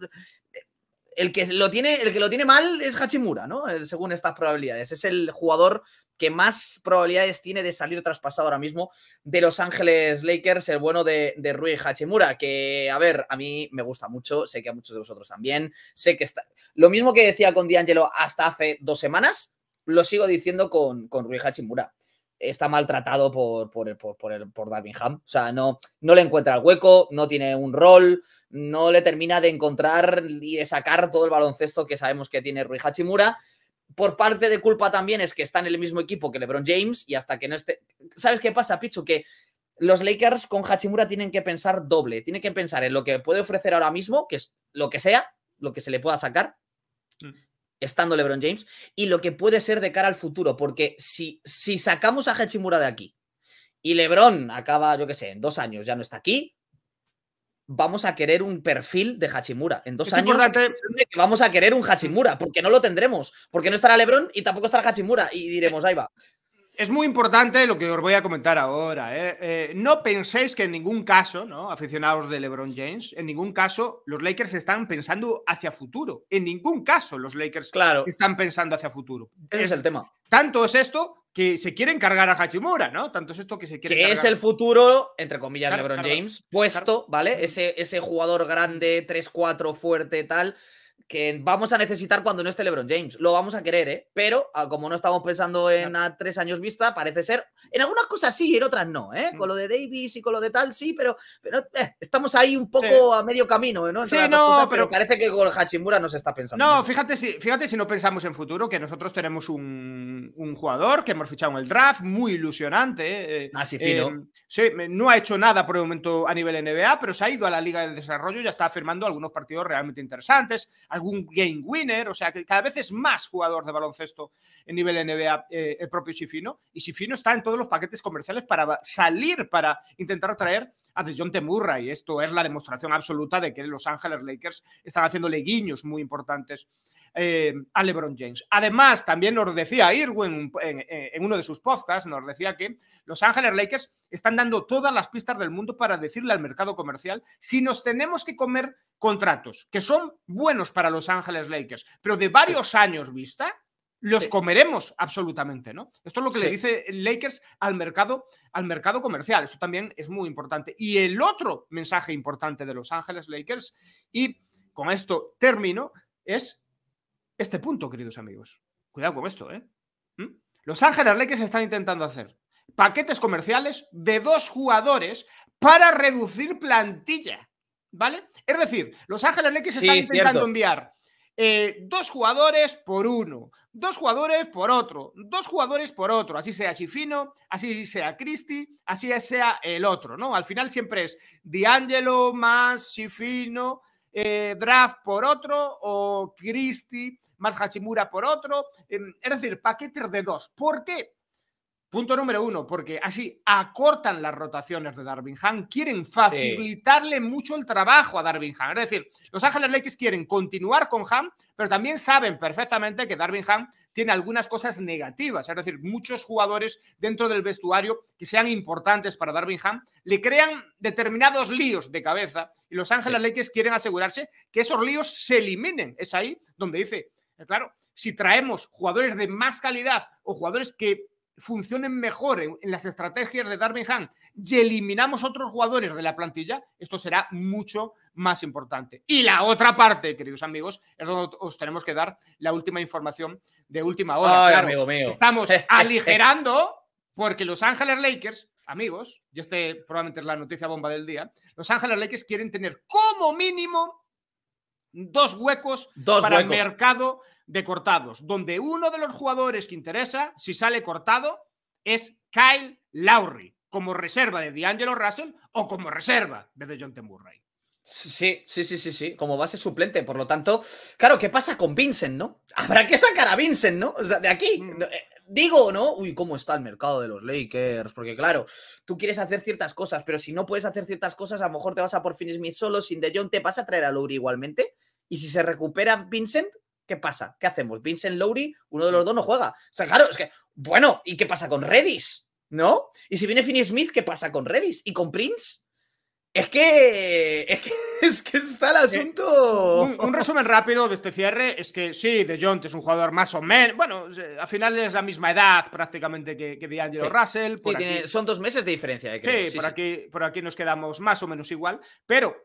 el que lo tiene, el que lo tiene mal es Hachimura, ¿no? Eh, según estas probabilidades. Es el jugador que más probabilidades tiene de salir traspasado ahora mismo de Los Ángeles Lakers, el bueno de, de, Rui Hachimura, que, a ver, a mí me gusta mucho, sé que a muchos de vosotros también, sé que está... Lo mismo que decía con D'Angelo hasta hace dos semanas, lo sigo diciendo con, con Rui Hachimura está maltratado por, por, por Darwin Ham. O sea, no, no le encuentra el hueco, no tiene un rol, no le termina de encontrar y de sacar todo el baloncesto que sabemos que tiene Rui Hachimura. Por parte de culpa también es que está en el mismo equipo que LeBron James y hasta que no esté. ¿Sabes qué pasa, Pichu? Que los Lakers con Hachimura tienen que pensar doble. Tienen que pensar en lo que puede ofrecer ahora mismo, que es lo que sea, lo que se le pueda sacar, mm estando LeBron James y lo que puede ser de cara al futuro, porque si, si sacamos a Hachimura de aquí y LeBron acaba, yo qué sé, en dos años ya no está aquí, vamos a querer un perfil de Hachimura. En dos años vamos a querer un Hachimura, porque no lo tendremos, porque no estará LeBron y tampoco estará Hachimura y diremos, ahí va es muy importante lo que os voy a comentar ahora. ¿eh? Eh, no penséis que en ningún caso, ¿no? aficionados de LeBron James, en ningún caso los Lakers están pensando hacia futuro. En ningún caso los Lakers claro. están pensando hacia futuro. Ese es, el tema. Tanto es esto que se quieren cargar a Hachimura, ¿no? Tanto es esto que se quieren que es el futuro, entre comillas, LeBron James, puesto, ¿vale? Ese, ese jugador grande, 3-4, fuerte, tal que vamos a necesitar cuando no esté LeBron James. Lo vamos a querer, ¿eh? Pero ah, como no estamos pensando en a tres años vista, parece ser. En algunas cosas sí, en otras no, ¿eh? Mm. Con lo de Davis y con lo de tal, sí, pero, pero eh, estamos ahí un poco a medio camino, ¿eh? ¿no? sí, no, pero... parece que con Hachimura no se está pensando. No, fíjate si, fíjate si no pensamos en futuro, que nosotros tenemos un, jugador que hemos fichado en el draft, muy ilusionante. ¿eh? Así ah, fino. Em, sí, no ha hecho nada por el momento a nivel NBA, pero se ha ido a la Liga de Desarrollo y ya está firmando algunos partidos realmente interesantes algún game winner, o sea, que cada vez es más jugador de baloncesto en nivel NBA eh, el propio Sifino. y Sifino está en todos los paquetes comerciales para salir, para intentar atraer a temurra y esto es la demostración absoluta de que Los Ángeles Lakers están haciéndole guiños muy importantes eh, a LeBron James. Además, también nos decía Irwin en, uno de sus podcasts, nos decía que Los Ángeles Lakers están dando todas las pistas del mundo para decirle al mercado comercial si nos tenemos que comer contratos que son buenos para Los Ángeles Lakers, pero de varios años vista, los comeremos absolutamente, ¿no? Esto es lo que le dice Lakers al mercado, al mercado comercial. Esto también es muy importante. Y el otro mensaje importante de Los Ángeles Lakers, y con esto termino, es este punto, queridos amigos. Cuidado con esto, ¿eh? ¿Mm? Los Ángeles Lakers están intentando hacer paquetes comerciales de dos jugadores para reducir plantilla, ¿vale? Es decir, Los Ángeles Lakers están intentando enviar eh, dos jugadores por uno, dos jugadores por otro, dos jugadores por otro, así sea Chifino, así sea Christie, así sea el otro, ¿no? Al final siempre es D'Angelo más Chifino, eh, Draft por otro o Christie más Hachimura por otro. Em, es decir, paquetes de dos. ¿Por qué? Punto número uno, porque así acortan las rotaciones de Ham. quieren facilitarle mucho el trabajo a Darwin Ham. Es decir, los Ángeles Lakers quieren continuar con Ham, pero también saben perfectamente que Ham tiene algunas cosas negativas. Es decir, muchos jugadores dentro del vestuario que sean importantes para Darwin Ham le crean determinados líos de cabeza y los Ángeles Lakers quieren asegurarse que esos líos se eliminen. Es ahí donde dice eh, claro, si traemos jugadores de más calidad o jugadores que funcionen mejor en, las estrategias de Darwin Ham y eliminamos otros jugadores de la plantilla, esto será mucho más importante. Y la otra parte, queridos amigos, es donde os tenemos que dar la última información de última hora. amigo Estamos aligerando porque Los Ángeles Lakers, amigos, y este probablemente es la noticia bomba del día, Los Ángeles Lakers quieren tener como mínimo dos huecos para el mercado de cortados, donde uno de los jugadores que interesa, si sale cortado, es Kyle Lowry, como reserva de D'Angelo Russell o como reserva de DeJounte Murray. Sí, sí, sí, sí, sí, como base suplente. Por lo tanto, claro, ¿qué pasa con Vincent, no? Habrá que sacar a Vincent, ¿no? O sea, de aquí. Mm. Eh, digo, ¿no? Uy, ¿cómo está el mercado de los Lakers? Porque, claro, tú quieres hacer ciertas cosas, pero si no puedes hacer ciertas cosas, a lo mejor te vas a por fin Smith solo, sin De te vas a traer a Lowry igualmente. Y si se recupera Vincent, ¿qué pasa? ¿Qué hacemos? Vincent Lowry, uno de los dos no juega. O sea, claro, es que, bueno, ¿y qué pasa con Redis? ¿No? Y si viene Finney Smith, ¿qué pasa con Redis? ¿Y con Prince? Es que, es que, es que está el eh, asunto. un, resumen rápido de este cierre es que sí, De John es un jugador más o menos. Bueno, eh, al final es la misma edad prácticamente que, que D'Angelo Russell. son dos meses de diferencia. Eh, sí, por, Aquí, por aquí nos quedamos más o menos igual. Pero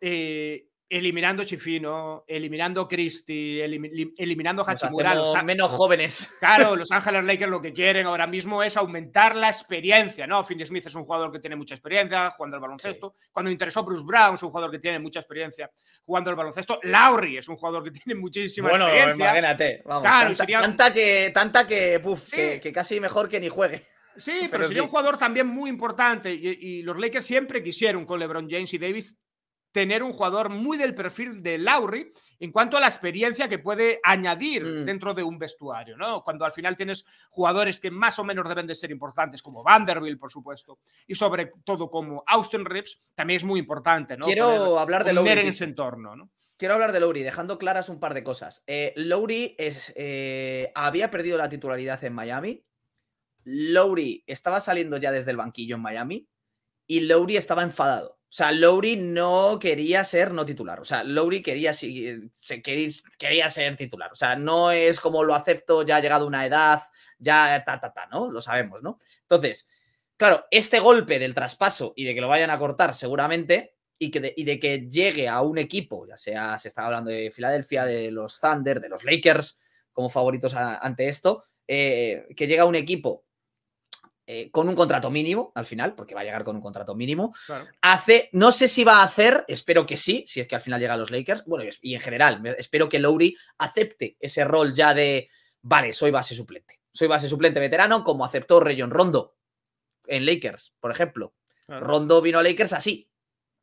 eliminando Chifino, eliminando Christie, eliminando Hachimura. Los menos jóvenes. Claro, Los Ángeles Lakers lo que quieren ahora mismo es aumentar la experiencia, ¿no? Finney Smith es un jugador que tiene mucha experiencia jugando al baloncesto. Cuando interesó Bruce Brown, es un jugador que tiene mucha experiencia jugando al baloncesto. Lowry es un jugador que tiene muchísima experiencia. Bueno, imagínate. Vamos, claro, tanta, que, tanta que, que, casi mejor que ni juegue. Sí, pero, sería un jugador también muy importante y, los Lakers siempre quisieron con LeBron James y Davis tener un jugador muy del perfil de Lowry en cuanto a la experiencia que puede añadir mm. dentro de un vestuario, ¿no? Cuando al final tienes jugadores que más o menos deben de ser importantes, como Vanderbilt, por supuesto, y sobre todo como Austin Rips, también es muy importante, ¿no? Quiero hablar de Lowry. en ese entorno, ¿no? Quiero hablar de Lowry, dejando claras un par de cosas. Eh, Lowry es, eh, había perdido la titularidad en Miami. Lowry estaba saliendo ya desde el banquillo en Miami y Lowry estaba enfadado o sea, Lowry no quería ser no titular. O sea, Lowry quería, quería ser titular. O sea, no es como lo acepto, ya ha llegado una edad, ya ta, ta, ta, ¿no? Lo sabemos, ¿no? Entonces, claro, este golpe del traspaso y de que lo vayan a cortar seguramente y, que de, que llegue a un equipo, ya sea, se está hablando de Filadelfia, de los Thunder, de los Lakers como favoritos ante esto, eh, que llega a un equipo eh, con un contrato mínimo al final, porque va a llegar con un contrato mínimo. Hace, no sé si va a hacer, espero que sí, si es que al final llega a los Lakers, bueno, y en general, espero que Lowry acepte ese rol ya de, vale, soy base suplente, soy base suplente veterano, como aceptó Rayon Rondo en Lakers, por ejemplo. Rondo vino a Lakers así.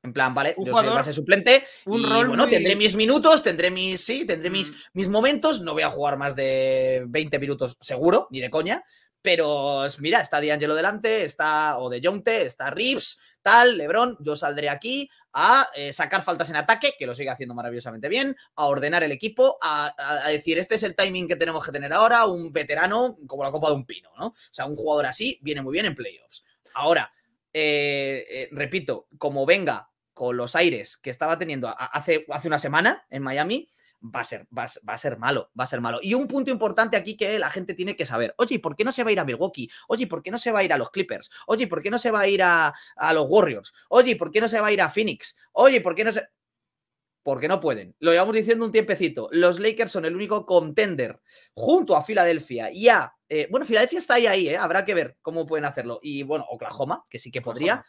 En plan, vale, un yo soy base suplente. Un y, rol bueno, tendré mis minutos, tendré mis. Sí, tendré mis, mm. mis momentos. No voy a jugar más de 20 minutos seguro, ni de coña. Pero mira, está D'Angelo delante, está o de está Reeves, tal, Lebron, yo saldré aquí a eh, sacar faltas en ataque, que lo sigue haciendo maravillosamente bien, a ordenar el equipo, a, decir, este es el timing que tenemos que tener ahora, un veterano como la copa de un pino, ¿no? O sea, un jugador así viene muy bien en playoffs. Ahora, eh, eh, repito, como venga con los aires que estaba teniendo hace, hace una semana en Miami, va a, ser, va, a, ser malo, va a ser malo. Y un punto importante aquí que la gente tiene que saber, oye, ¿por qué no se va a ir a Milwaukee? Oye, ¿por qué no se va a ir a los Clippers? Oye, ¿por qué no se va a ir a, los Warriors? Oye, ¿por qué no se va a ir a Phoenix? Oye, ¿por qué no se...? Porque no pueden. Lo llevamos diciendo un tiempecito. Los Lakers son el único contender junto a Filadelfia y a... Eh, bueno, Filadelfia está ahí, ahí, eh, habrá que ver cómo pueden hacerlo. Y bueno, Oklahoma, que sí que podría,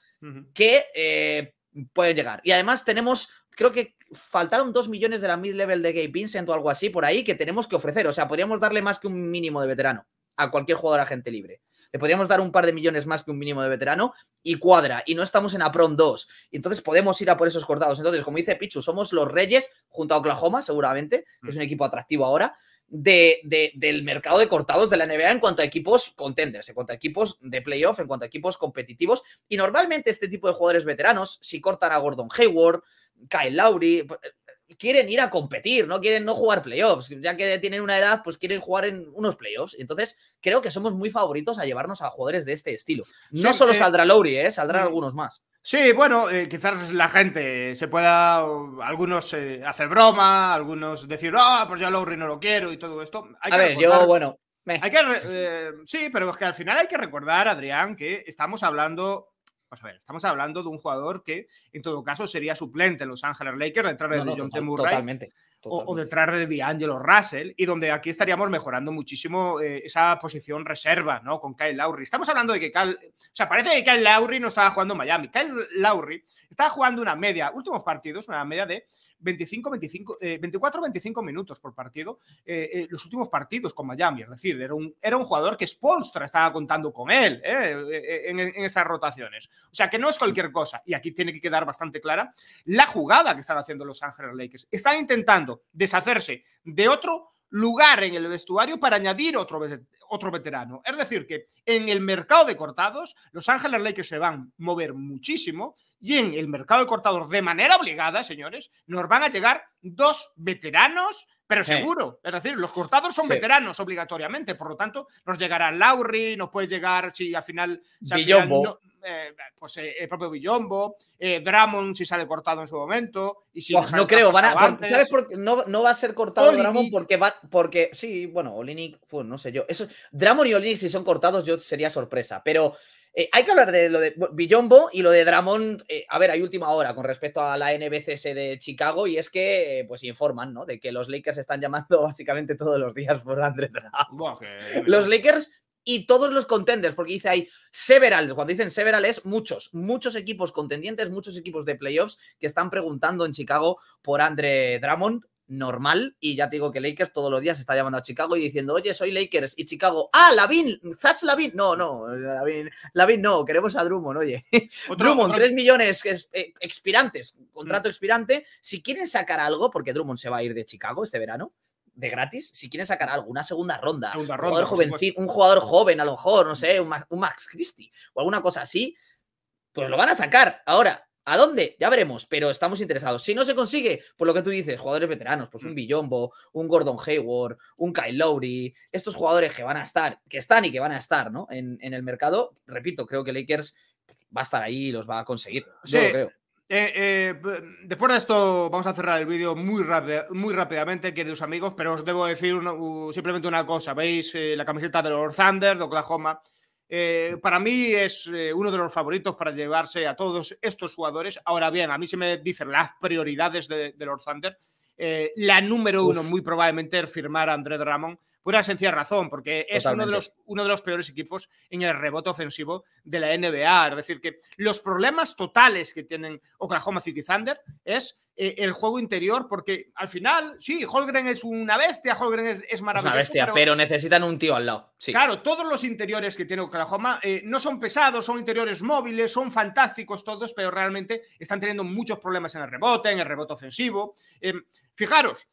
que eh, Puede llegar. Y además tenemos, creo que faltaron 2 millones de la mid-level de Gabe Vincent o algo así por ahí que tenemos que ofrecer. O sea, podríamos darle más que un mínimo de veterano a cualquier jugador agente libre. Le podríamos dar un par de millones más que un mínimo de veterano y cuadra. Y no estamos en Apron 2. Entonces podemos ir a por esos cortados. Entonces, como dice Pichu, somos los reyes junto a Oklahoma, seguramente. Que es mm. un equipo atractivo ahora de, del mercado de cortados de la NBA en cuanto a equipos contenders, en cuanto a equipos de playoff, en cuanto a equipos competitivos. Y normalmente este tipo de jugadores veteranos, si cortan a Gordon Hayward, Kyle Lowry, eh, quieren ir a competir, no quieren no jugar playoffs. Ya que tienen una edad, pues quieren jugar en unos playoffs. Entonces, creo que somos muy favoritos a llevarnos a jugadores de este estilo. No solo saldrá Lowry, ¿eh? saldrán mm. algunos más. Sí, bueno, eh, quizás la gente se pueda, algunos eh, hacer broma, algunos decir, ah, pues ya Lowry no lo quiero y todo esto. Hay a que ver, yo, bueno. Hay que, eh, sí, pero es que al final hay que recordar, Adrián, que estamos hablando, vamos a ver, estamos hablando de un jugador que en todo caso sería suplente en Los Ángeles Lakers detrás de John total, Totalmente o, detrás de D'Angelo Russell, y donde aquí estaríamos mejorando muchísimo eh, esa posición reserva, ¿no? Con Kyle Lowry. Estamos hablando de que Kyle, o sea, parece que Kyle Lowry no estaba jugando Miami. Kyle Lowry estaba jugando una media, últimos partidos, una media de 25, 24, 25 minutos por partido eh, eh, los últimos partidos con Miami. Es decir, era un, era un jugador que Spolstra estaba contando con él eh, en, en, esas rotaciones. O sea, que no es cualquier cosa. Y aquí tiene que quedar bastante clara la jugada que están haciendo los Ángeles Lakers. Están intentando deshacerse de otro lugar en el vestuario para añadir otro, otro veterano. Es decir, que en el mercado de cortados, Los Ángeles Lakers se van a mover muchísimo y en el mercado de cortados, de manera obligada, señores, nos van a llegar dos veteranos pero seguro. Es decir, los cortados son veteranos obligatoriamente, por lo tanto, nos llegará Lauri, nos puede llegar si al final. Villombo, eh, pues eh, el propio Villombo, eh, Dramon si sale cortado en su momento. Y si no, creo, van a, ¿sabes por No, va a ser cortado Dramon porque va, porque sí, bueno, Olinic, pues no sé yo. Eso, Dramon y Olinic si son cortados yo sería sorpresa, pero eh, hay que hablar de lo de Billombo y lo de Dramond. Eh, a ver, hay última hora con respecto a la NBCS de Chicago y es que, pues informan, ¿no? De que los Lakers están llamando básicamente todos los días por Andre Dramond. Los Lakers y todos los contenders, porque dice ahí several, cuando dicen several es muchos, muchos equipos contendientes, muchos equipos de playoffs que están preguntando en Chicago por Andre Dramond normal. Y ya te digo que Lakers todos los días está llamando a Chicago y diciendo, oye, soy Lakers. Y Chicago, ah, Lavin, Zach Lavin. No, no, Lavin, no, queremos a Drummond, oye. Drummond, 3 millones eh, expirantes, contrato mm. expirante. Si quieren sacar algo, porque Drummond se va a ir de Chicago este verano, de gratis, si quieren sacar alguna segunda ronda, segunda ronda un, jugador joven, un jugador joven, a lo mejor, no sé, un Max Christie o alguna cosa así, pues lo van a sacar. Ahora, ¿A dónde? Ya veremos, pero estamos interesados. Si no se consigue, por lo que tú dices, jugadores veteranos, pues un mm. Billombo, un Gordon Hayward, un Kyle Lowry, estos jugadores que van a estar, que están y que van a estar, ¿no? En, el mercado, repito, creo que Lakers va a estar ahí y los va a conseguir. Yo lo creo. Eh, eh, después de esto vamos a cerrar el vídeo muy, muy rápidamente, queridos amigos, pero os debo decir simplemente una cosa. ¿Veis eh, la camiseta de los Thunder de Oklahoma? Eh, para mí es eh, uno de los favoritos para llevarse a todos estos jugadores. Ahora bien, a mí se me dicen las prioridades de, Lord Thunder. Eh, la número uno, muy probablemente, es firmar a André Ramón por una sencilla razón, porque es uno de, los, uno de los peores equipos en el rebote ofensivo de la NBA. Es decir, que los problemas totales que tienen Oklahoma City Thunder es eh, el juego interior, porque al final, sí, Holgren es una bestia, Holgren es, es maravilloso. Es una bestia, pero... necesitan un tío al lado. Sí. Claro, todos los interiores que tiene Oklahoma eh, no son pesados, son interiores móviles, son fantásticos todos, pero realmente están teniendo muchos problemas en el rebote, en el rebote ofensivo. Em, fijaros,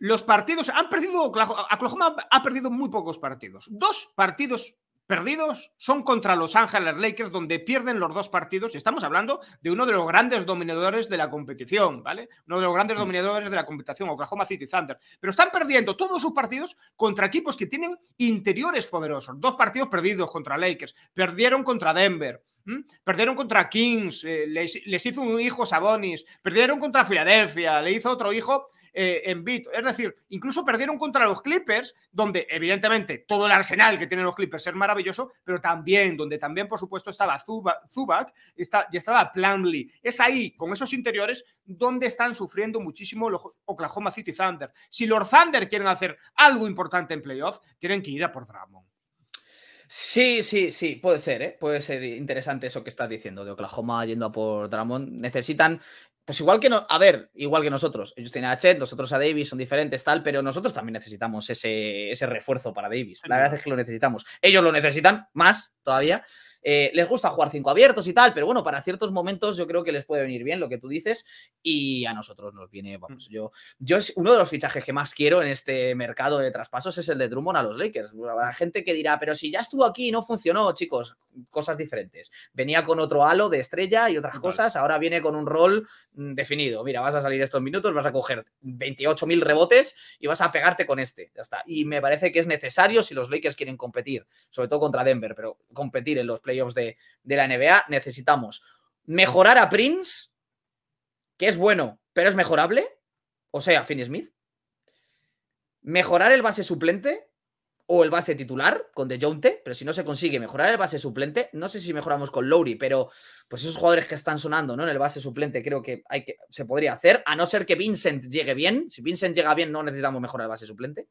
los partidos han perdido, Oklahoma ha perdido muy pocos partidos. Dos partidos perdidos son contra Los Ángeles Lakers, donde pierden los dos partidos. Y estamos hablando de uno de los grandes dominadores de la competición, ¿vale? Uno de los grandes mm. dominadores de la competición, Oklahoma City Thunder. Pero están perdiendo todos sus partidos contra equipos que tienen interiores poderosos. Dos partidos perdidos contra Lakers, perdieron contra Denver, Perdieron contra Kings, eh, les, hizo un hijo Sabonis, perdieron contra Filadelfia, le hizo otro hijo en eh, Vito. Es decir, incluso perdieron contra los Clippers, donde evidentemente todo el arsenal que tienen los Clippers es maravilloso, pero también, donde también por supuesto estaba Zubac está, y estaba Plumlee. Es ahí, con esos interiores, donde están sufriendo muchísimo los Oklahoma City Thunder. Si los Thunder quieren hacer algo importante en playoffs, tienen que ir a por Drummond. Sí, sí, sí, puede ser, ¿eh? puede ser interesante eso que estás diciendo de Oklahoma yendo a por Dramond. Necesitan, pues igual que no, a ver, igual que nosotros. Ellos tienen a Chet, nosotros a Davis, son diferentes, tal, pero nosotros también necesitamos ese, ese refuerzo para Davis. La verdad es que lo necesitamos. Ellos lo necesitan más todavía. Eh, les gusta jugar cinco abiertos y tal, pero bueno, para ciertos momentos yo creo que les puede venir bien lo que tú dices y a nosotros nos viene, vamos, mm. yo, yo es uno de los fichajes que más quiero en este mercado de traspasos es el de Drummond a los Lakers. la gente que dirá, pero si ya estuvo aquí y no funcionó, chicos, cosas diferentes. Venía con otro halo de estrella y otras cosas, ahora viene con un rol mm, definido. Mira, vas a salir estos minutos, vas a coger 28.000 rebotes y vas a pegarte con este, ya está. Y me parece que es necesario si los Lakers quieren competir, sobre todo contra Denver, pero competir en los playoffs de, la NBA. Necesitamos mejorar a Prince, que es bueno, pero es mejorable, o sea, Finn Smith. Mejorar el base suplente o el base titular con DeJounte, pero si no se consigue mejorar el base suplente, no sé si mejoramos con Lowry, pero pues esos jugadores que están sonando ¿no? en el base suplente creo que, hay que se podría hacer, a no ser que Vincent llegue bien. Si Vincent llega bien, no necesitamos mejorar el base suplente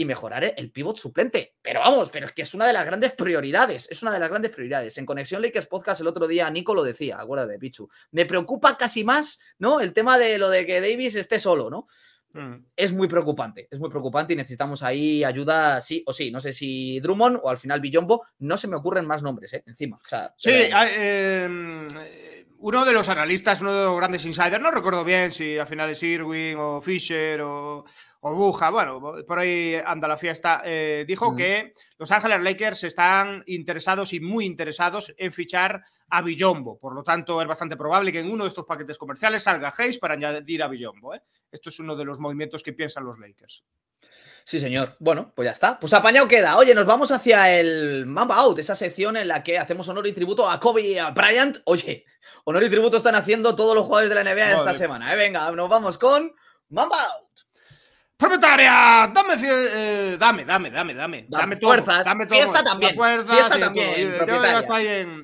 y mejorar el pivot suplente. Pero vamos, pero es que es una de las grandes prioridades, es una de las grandes prioridades. En Conexión Lakers Podcast el otro día Nico lo decía, acuérdate, Pichu. Me preocupa casi más, ¿no? El tema de lo de que Davis esté solo, ¿no? Mm. Es muy preocupante, es muy preocupante y necesitamos ahí ayuda, sí o sí. No sé si Drummond o al final Billombo, no se me ocurren más nombres, ¿eh? Encima. O sea, sí, em, uno de los analistas, uno de los grandes insiders, no recuerdo bien si al final es Irwin o Fisher o o Buja, bueno, por ahí anda la fiesta, eh, dijo que Los Ángeles Lakers están interesados y muy interesados en fichar a Billombo. Por lo tanto, es bastante probable que en uno de estos paquetes comerciales salga Hayes para añadir a Billombo. ¿eh? Esto es uno de los movimientos que piensan los Lakers. Sí, señor. Bueno, pues ya está. Pues apañado queda. Oye, nos vamos hacia el Mamba Out, esa sección en la que hacemos honor y tributo a Kobe y a Bryant. Oye, honor y tributo están haciendo todos los jugadores de la NBA esta semana. ¿eh? Venga, nos vamos con Mamba Out. Propietaria, eh, dame, dame, dame, dame, dame, dame, todo, dame todo, fiesta también, fiesta también,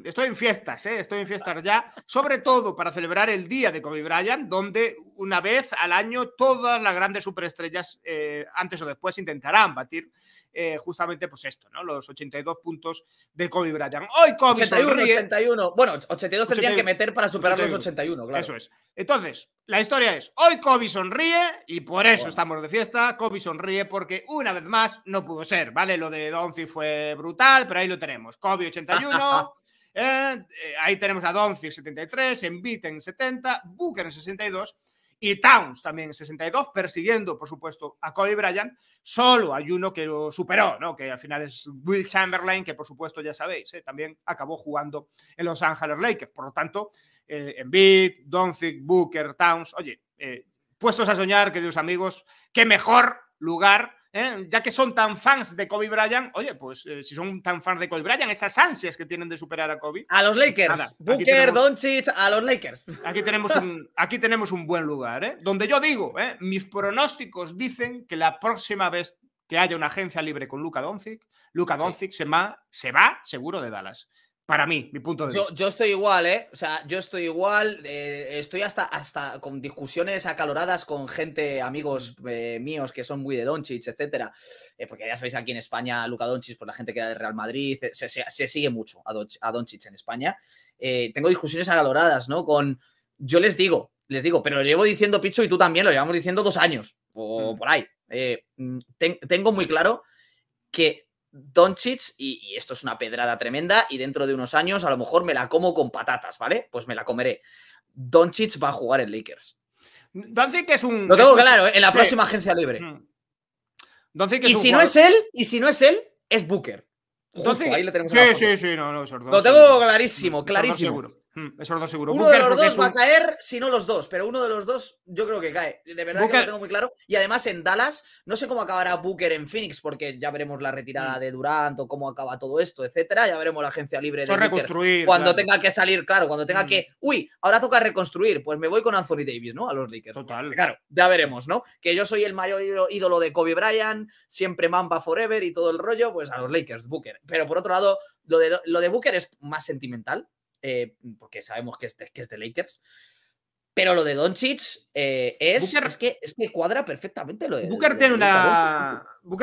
estoy, en, fiestas, ¿eh? estoy en fiestas ya, sobre todo para celebrar el día de Kobe Bryant, donde una vez al año todas las grandes superestrellas eh, antes o después intentarán batir eh, justamente pues esto, ¿no? Los 82 puntos de Kobe Bryant. Hoy Kobe 81, sonríe. 81. Bueno, 82 tendrían que meter para superar los 81, claro. Eso es. Entonces, la historia es, hoy Kobe sonríe y por eso estamos de fiesta. Kobe sonríe porque una vez más no pudo ser, ¿vale? Lo de Donzi fue brutal, pero ahí lo tenemos. Kobe 81. Eh, eh, ahí tenemos a Doncic 73, Embiid en 70, Booker en 62 y Towns también en 62, persiguiendo, por supuesto, a Kobe Bryant. Solo hay uno que lo superó, ¿no? que al final es Will Chamberlain, que por supuesto ya sabéis, ¿eh? también acabó jugando en Los Ángeles Lakers. Por lo tanto, en eh, Embiid, Doncic, Booker, Towns, oye, eh, puestos a soñar, queridos amigos, qué mejor lugar ¿eh? ya que son tan fans de Kobe Bryant, oye, pues eh, si son tan fans de Kobe Bryant, esas ansias que tienen de superar a Kobe. A los Lakers. Booker, Doncic, a los Lakers. Aquí tenemos un, aquí tenemos un buen lugar, ¿eh? donde yo digo, mis pronósticos dicen que la próxima vez que haya una agencia libre con Luka Doncic, Luka Doncic se, va se va seguro de Dallas. Para mí, mi punto de vista. Yo estoy igual, ¿eh? O sea, yo estoy igual. Eh, estoy hasta, hasta con discusiones acaloradas con gente, amigos eh, míos que son muy de Doncic, etcétera. Eh, porque ya sabéis, aquí en España, Luca Donchich, por pues la gente que era de Real Madrid, se, sigue mucho a, Donchich en España. tengo discusiones acaloradas, ¿no? Con. Yo les digo, les digo, pero lo llevo diciendo Picho y tú también, lo llevamos diciendo dos años o mm. por ahí. Mm, tengo muy claro que Doncic y, esto es una pedrada tremenda y dentro de unos años a lo mejor me la como con patatas, ¿vale? Pues me la comeré. Doncic va a jugar en Lakers. Doncic es un... Lo tengo claro, ¿eh? en la próxima agencia libre. Mm. y si no es él, y si no es él, es Booker. Ahí le tenemos. Sí, sí, sí, no, no, mm, Lo tengo clarísimo, clarísimo. Hmm, esos dos seguro. Uno de los dos va a caer, si no los dos, pero uno de los dos yo creo que cae. De verdad que lo tengo muy claro. Y además en Dallas, no sé cómo acabará Booker en Phoenix, porque ya veremos la retirada hmm. de Durant o cómo acaba todo esto, etcétera. Ya veremos la agencia libre de reconstruir, Cuando tenga que salir, claro, cuando tenga que. Hmm. Uy, ahora toca reconstruir. Pues me voy con Anthony Davis, ¿no? A los Lakers. Total. Claro, ya veremos, ¿no? Que yo soy el mayor ídolo de Kobe Bryant, siempre Mamba Forever y todo el rollo, pues a los Lakers, Booker. Pero por otro lado, lo de, lo de Booker es más sentimental eh, porque sabemos que es, de, que es de Lakers. Pero lo de Doncic eh, es, que, es que cuadra perfectamente lo de. Booker, tiene,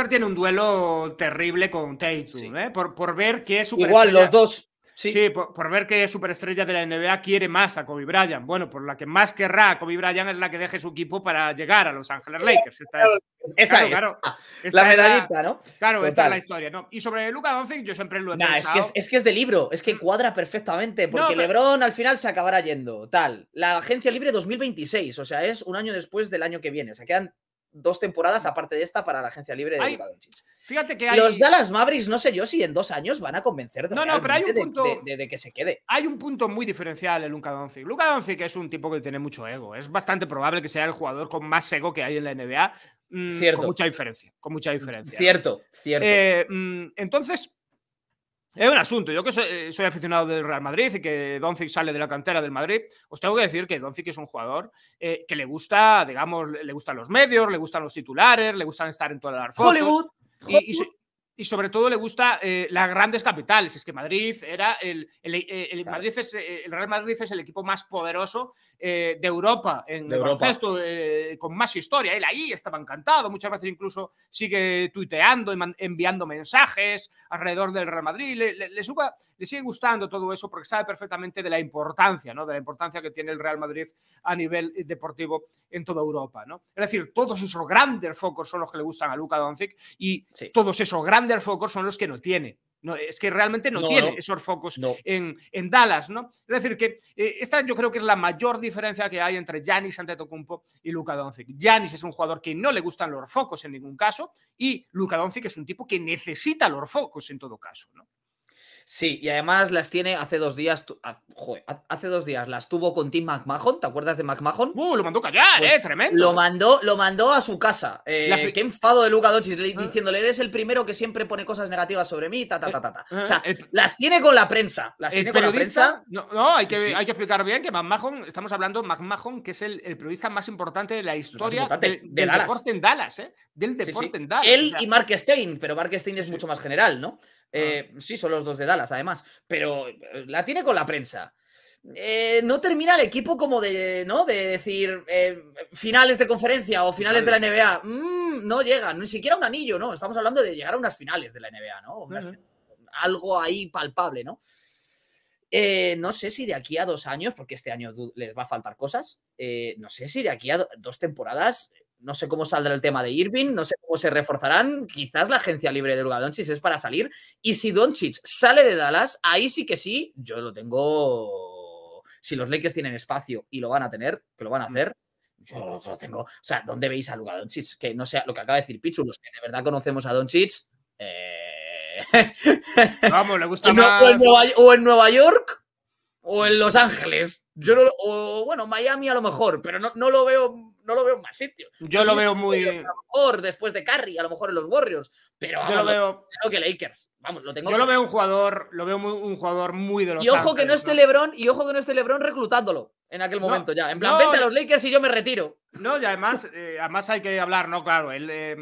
tiene un duelo terrible con Tatum, ¿eh? por, por ver que es Igual, los dos, Sí, por, ver que superestrella de la NBA quiere más a Kobe Bryant. Bueno, por la que más querrá a Kobe Bryant es la que deje su equipo para llegar a Los Angeles Lakers. es, claro, la medallita, ¿no? Claro, esta es la historia. ¿no? Y sobre Luca Doncic yo siempre lo he Es que es, de libro, es que mm. cuadra perfectamente, porque LeBron al final se acabará yendo. Tal, la agencia libre 2026, o sea, es un año después del año que viene, o sea, quedan dos temporadas aparte de esta para la agencia libre de Doncic. Fíjate que hay... Los Dallas Mavericks, no sé yo si en dos años van a convencer de, que se quede. Hay un punto muy diferencial en Luka Doncic. Luka Doncic es un tipo que tiene mucho ego. Es bastante probable que sea el jugador con más ego que hay en la NBA. Mm, cierto. Con mucha diferencia. Con mucha diferencia. Cierto, cierto. Eh, mm, entonces, es un asunto. Yo que eh, soy, aficionado del Real Madrid y que Doncic sale de la cantera del Madrid, os tengo que decir que Doncic es un jugador eh, que le gusta, digamos, le gustan los medios, le gustan los titulares, le gustan estar en toda las Hollywood y sobre todo le gusta eh, las grandes capitales. Es que Madrid era el, eh, Madrid es, eh, el Real Madrid es el equipo más poderoso de Europa en Europa. con más historia. Él ahí estaba encantado, muchas veces incluso sigue tuiteando, y enviando mensajes alrededor del Real Madrid. Le, le, sigue gustando todo eso porque sabe perfectamente de la importancia, ¿no? de la importancia que tiene el Real Madrid a nivel deportivo en toda Europa. ¿no? Es decir, todos esos grandes focos son los que le gustan a Luca Doncic y todos esos grandes Under focos son los que no tiene, es que realmente no, tiene esos focos en, Dallas, ¿no? Es decir, que eh, esta yo creo que es la mayor diferencia que hay entre Giannis Antetokounmpo y Luka Doncic. Giannis es un jugador que no le gustan los focos en ningún caso y Luka Doncic es un tipo que necesita los focos en todo caso, ¿no? Sí, y además las tiene hace dos días. Joder, hace dos días las tuvo con Tim McMahon. ¿Te acuerdas de McMahon? ¡Uh! Lo mandó callar, pues ¿eh? Tremendo. Lo mandó, a su casa. Eh, qué enfado de Luca Doncic ah. diciéndole: Eres el primero que siempre pone cosas negativas sobre mí, ta, ta, eh, ta, ta. Eh, o sea, las tiene con la prensa. Las tiene con No, hay, que, hay que explicar bien que McMahon, estamos hablando de McMahon, que es el, periodista más importante de la historia del, deporte en Dallas, ¿eh? Del deporte Dallas. Él y Mark Stein, pero Mark Stein es mucho más general, ¿no? Ah. Eh, sí, son los dos de Dallas, además, pero eh, la tiene con la prensa. Eh, no termina el equipo como de, ¿no? De decir finales de conferencia o finales de la NBA. Mm, no llega, ni siquiera un anillo, ¿no? Estamos hablando de llegar a unas finales de la NBA, ¿no? Algo ahí palpable, ¿no? no sé si de aquí a dos años, porque este año les va a faltar cosas, no sé si de aquí a dos temporadas no sé cómo saldrá el tema de Irving, no sé cómo se reforzarán. Quizás la agencia libre de Luka Doncic es para salir. Y si Doncic sale de Dallas, ahí sí que sí, yo lo tengo. Si los Lakers tienen espacio y lo van a tener, que lo van a mm. hacer, yo lo tengo. O sea, ¿dónde veis a Luka Doncic? Que no sea lo que acaba de decir Pichu, los que de verdad conocemos a Doncic. Eh, Vamos, le gusta o, O, en Nueva, York o en Los Ángeles. Yo no, o bueno, Miami a lo mejor, pero no, no lo veo no lo veo en más sitios. Yo lo veo muy. A lo mejor después de Curry, a lo mejor en los Warriors, pero yo lo veo. Creo que Lakers. Vamos, lo tengo. Yo lo veo un jugador, lo veo un jugador muy de los. Y ojo que no esté LeBron y ojo que no esté LeBron reclutándolo en aquel momento ya. En plan, vente a eh, los Lakers y yo me retiro. No, y además, eh, además hay que hablar, ¿no? Claro, él, eh,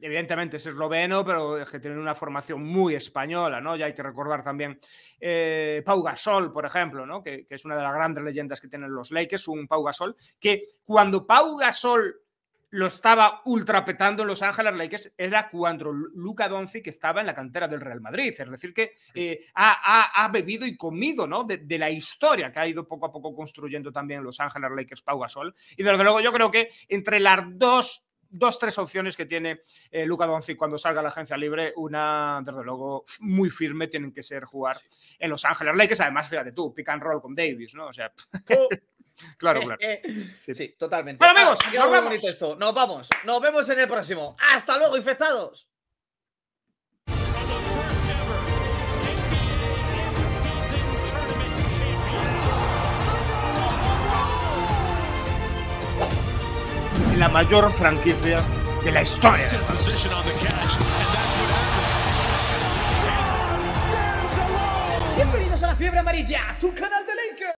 evidentemente es esloveno, pero es que tienen una formación muy española, ¿no? Ya hay que recordar también eh, Pau Gasol, por ejemplo, ¿no? Que, es una de las grandes leyendas que tienen los Lakers, un Pau Gasol, que cuando Pau Gasol lo estaba ultrapetando en Los Ángeles Lakers era cuando Luca Doncic estaba en la cantera del Real Madrid. Es decir, que eh, ha, bebido y comido ¿no? De, de, la historia que ha ido poco a poco construyendo también Los Ángeles Lakers Pau Gasol. Y desde luego yo creo que entre las dos dos, tres opciones que tiene eh, Luca Doncic cuando salga a la agencia libre. Una, desde luego, muy firme tienen que ser jugar en Los Ángeles Lakers. Además, fíjate tú, pick and roll con Davis, ¿no? O sea. Oh. claro, claro. Eh, eh. Sí. sí, totalmente. Bueno, amigos, ah, nos vemos. Nos vamos. Nos vemos en el próximo. Hasta luego, infectados. la mayor franquicia de la historia. Bienvenidos a la fiebre amarilla, tu canal de Lakers.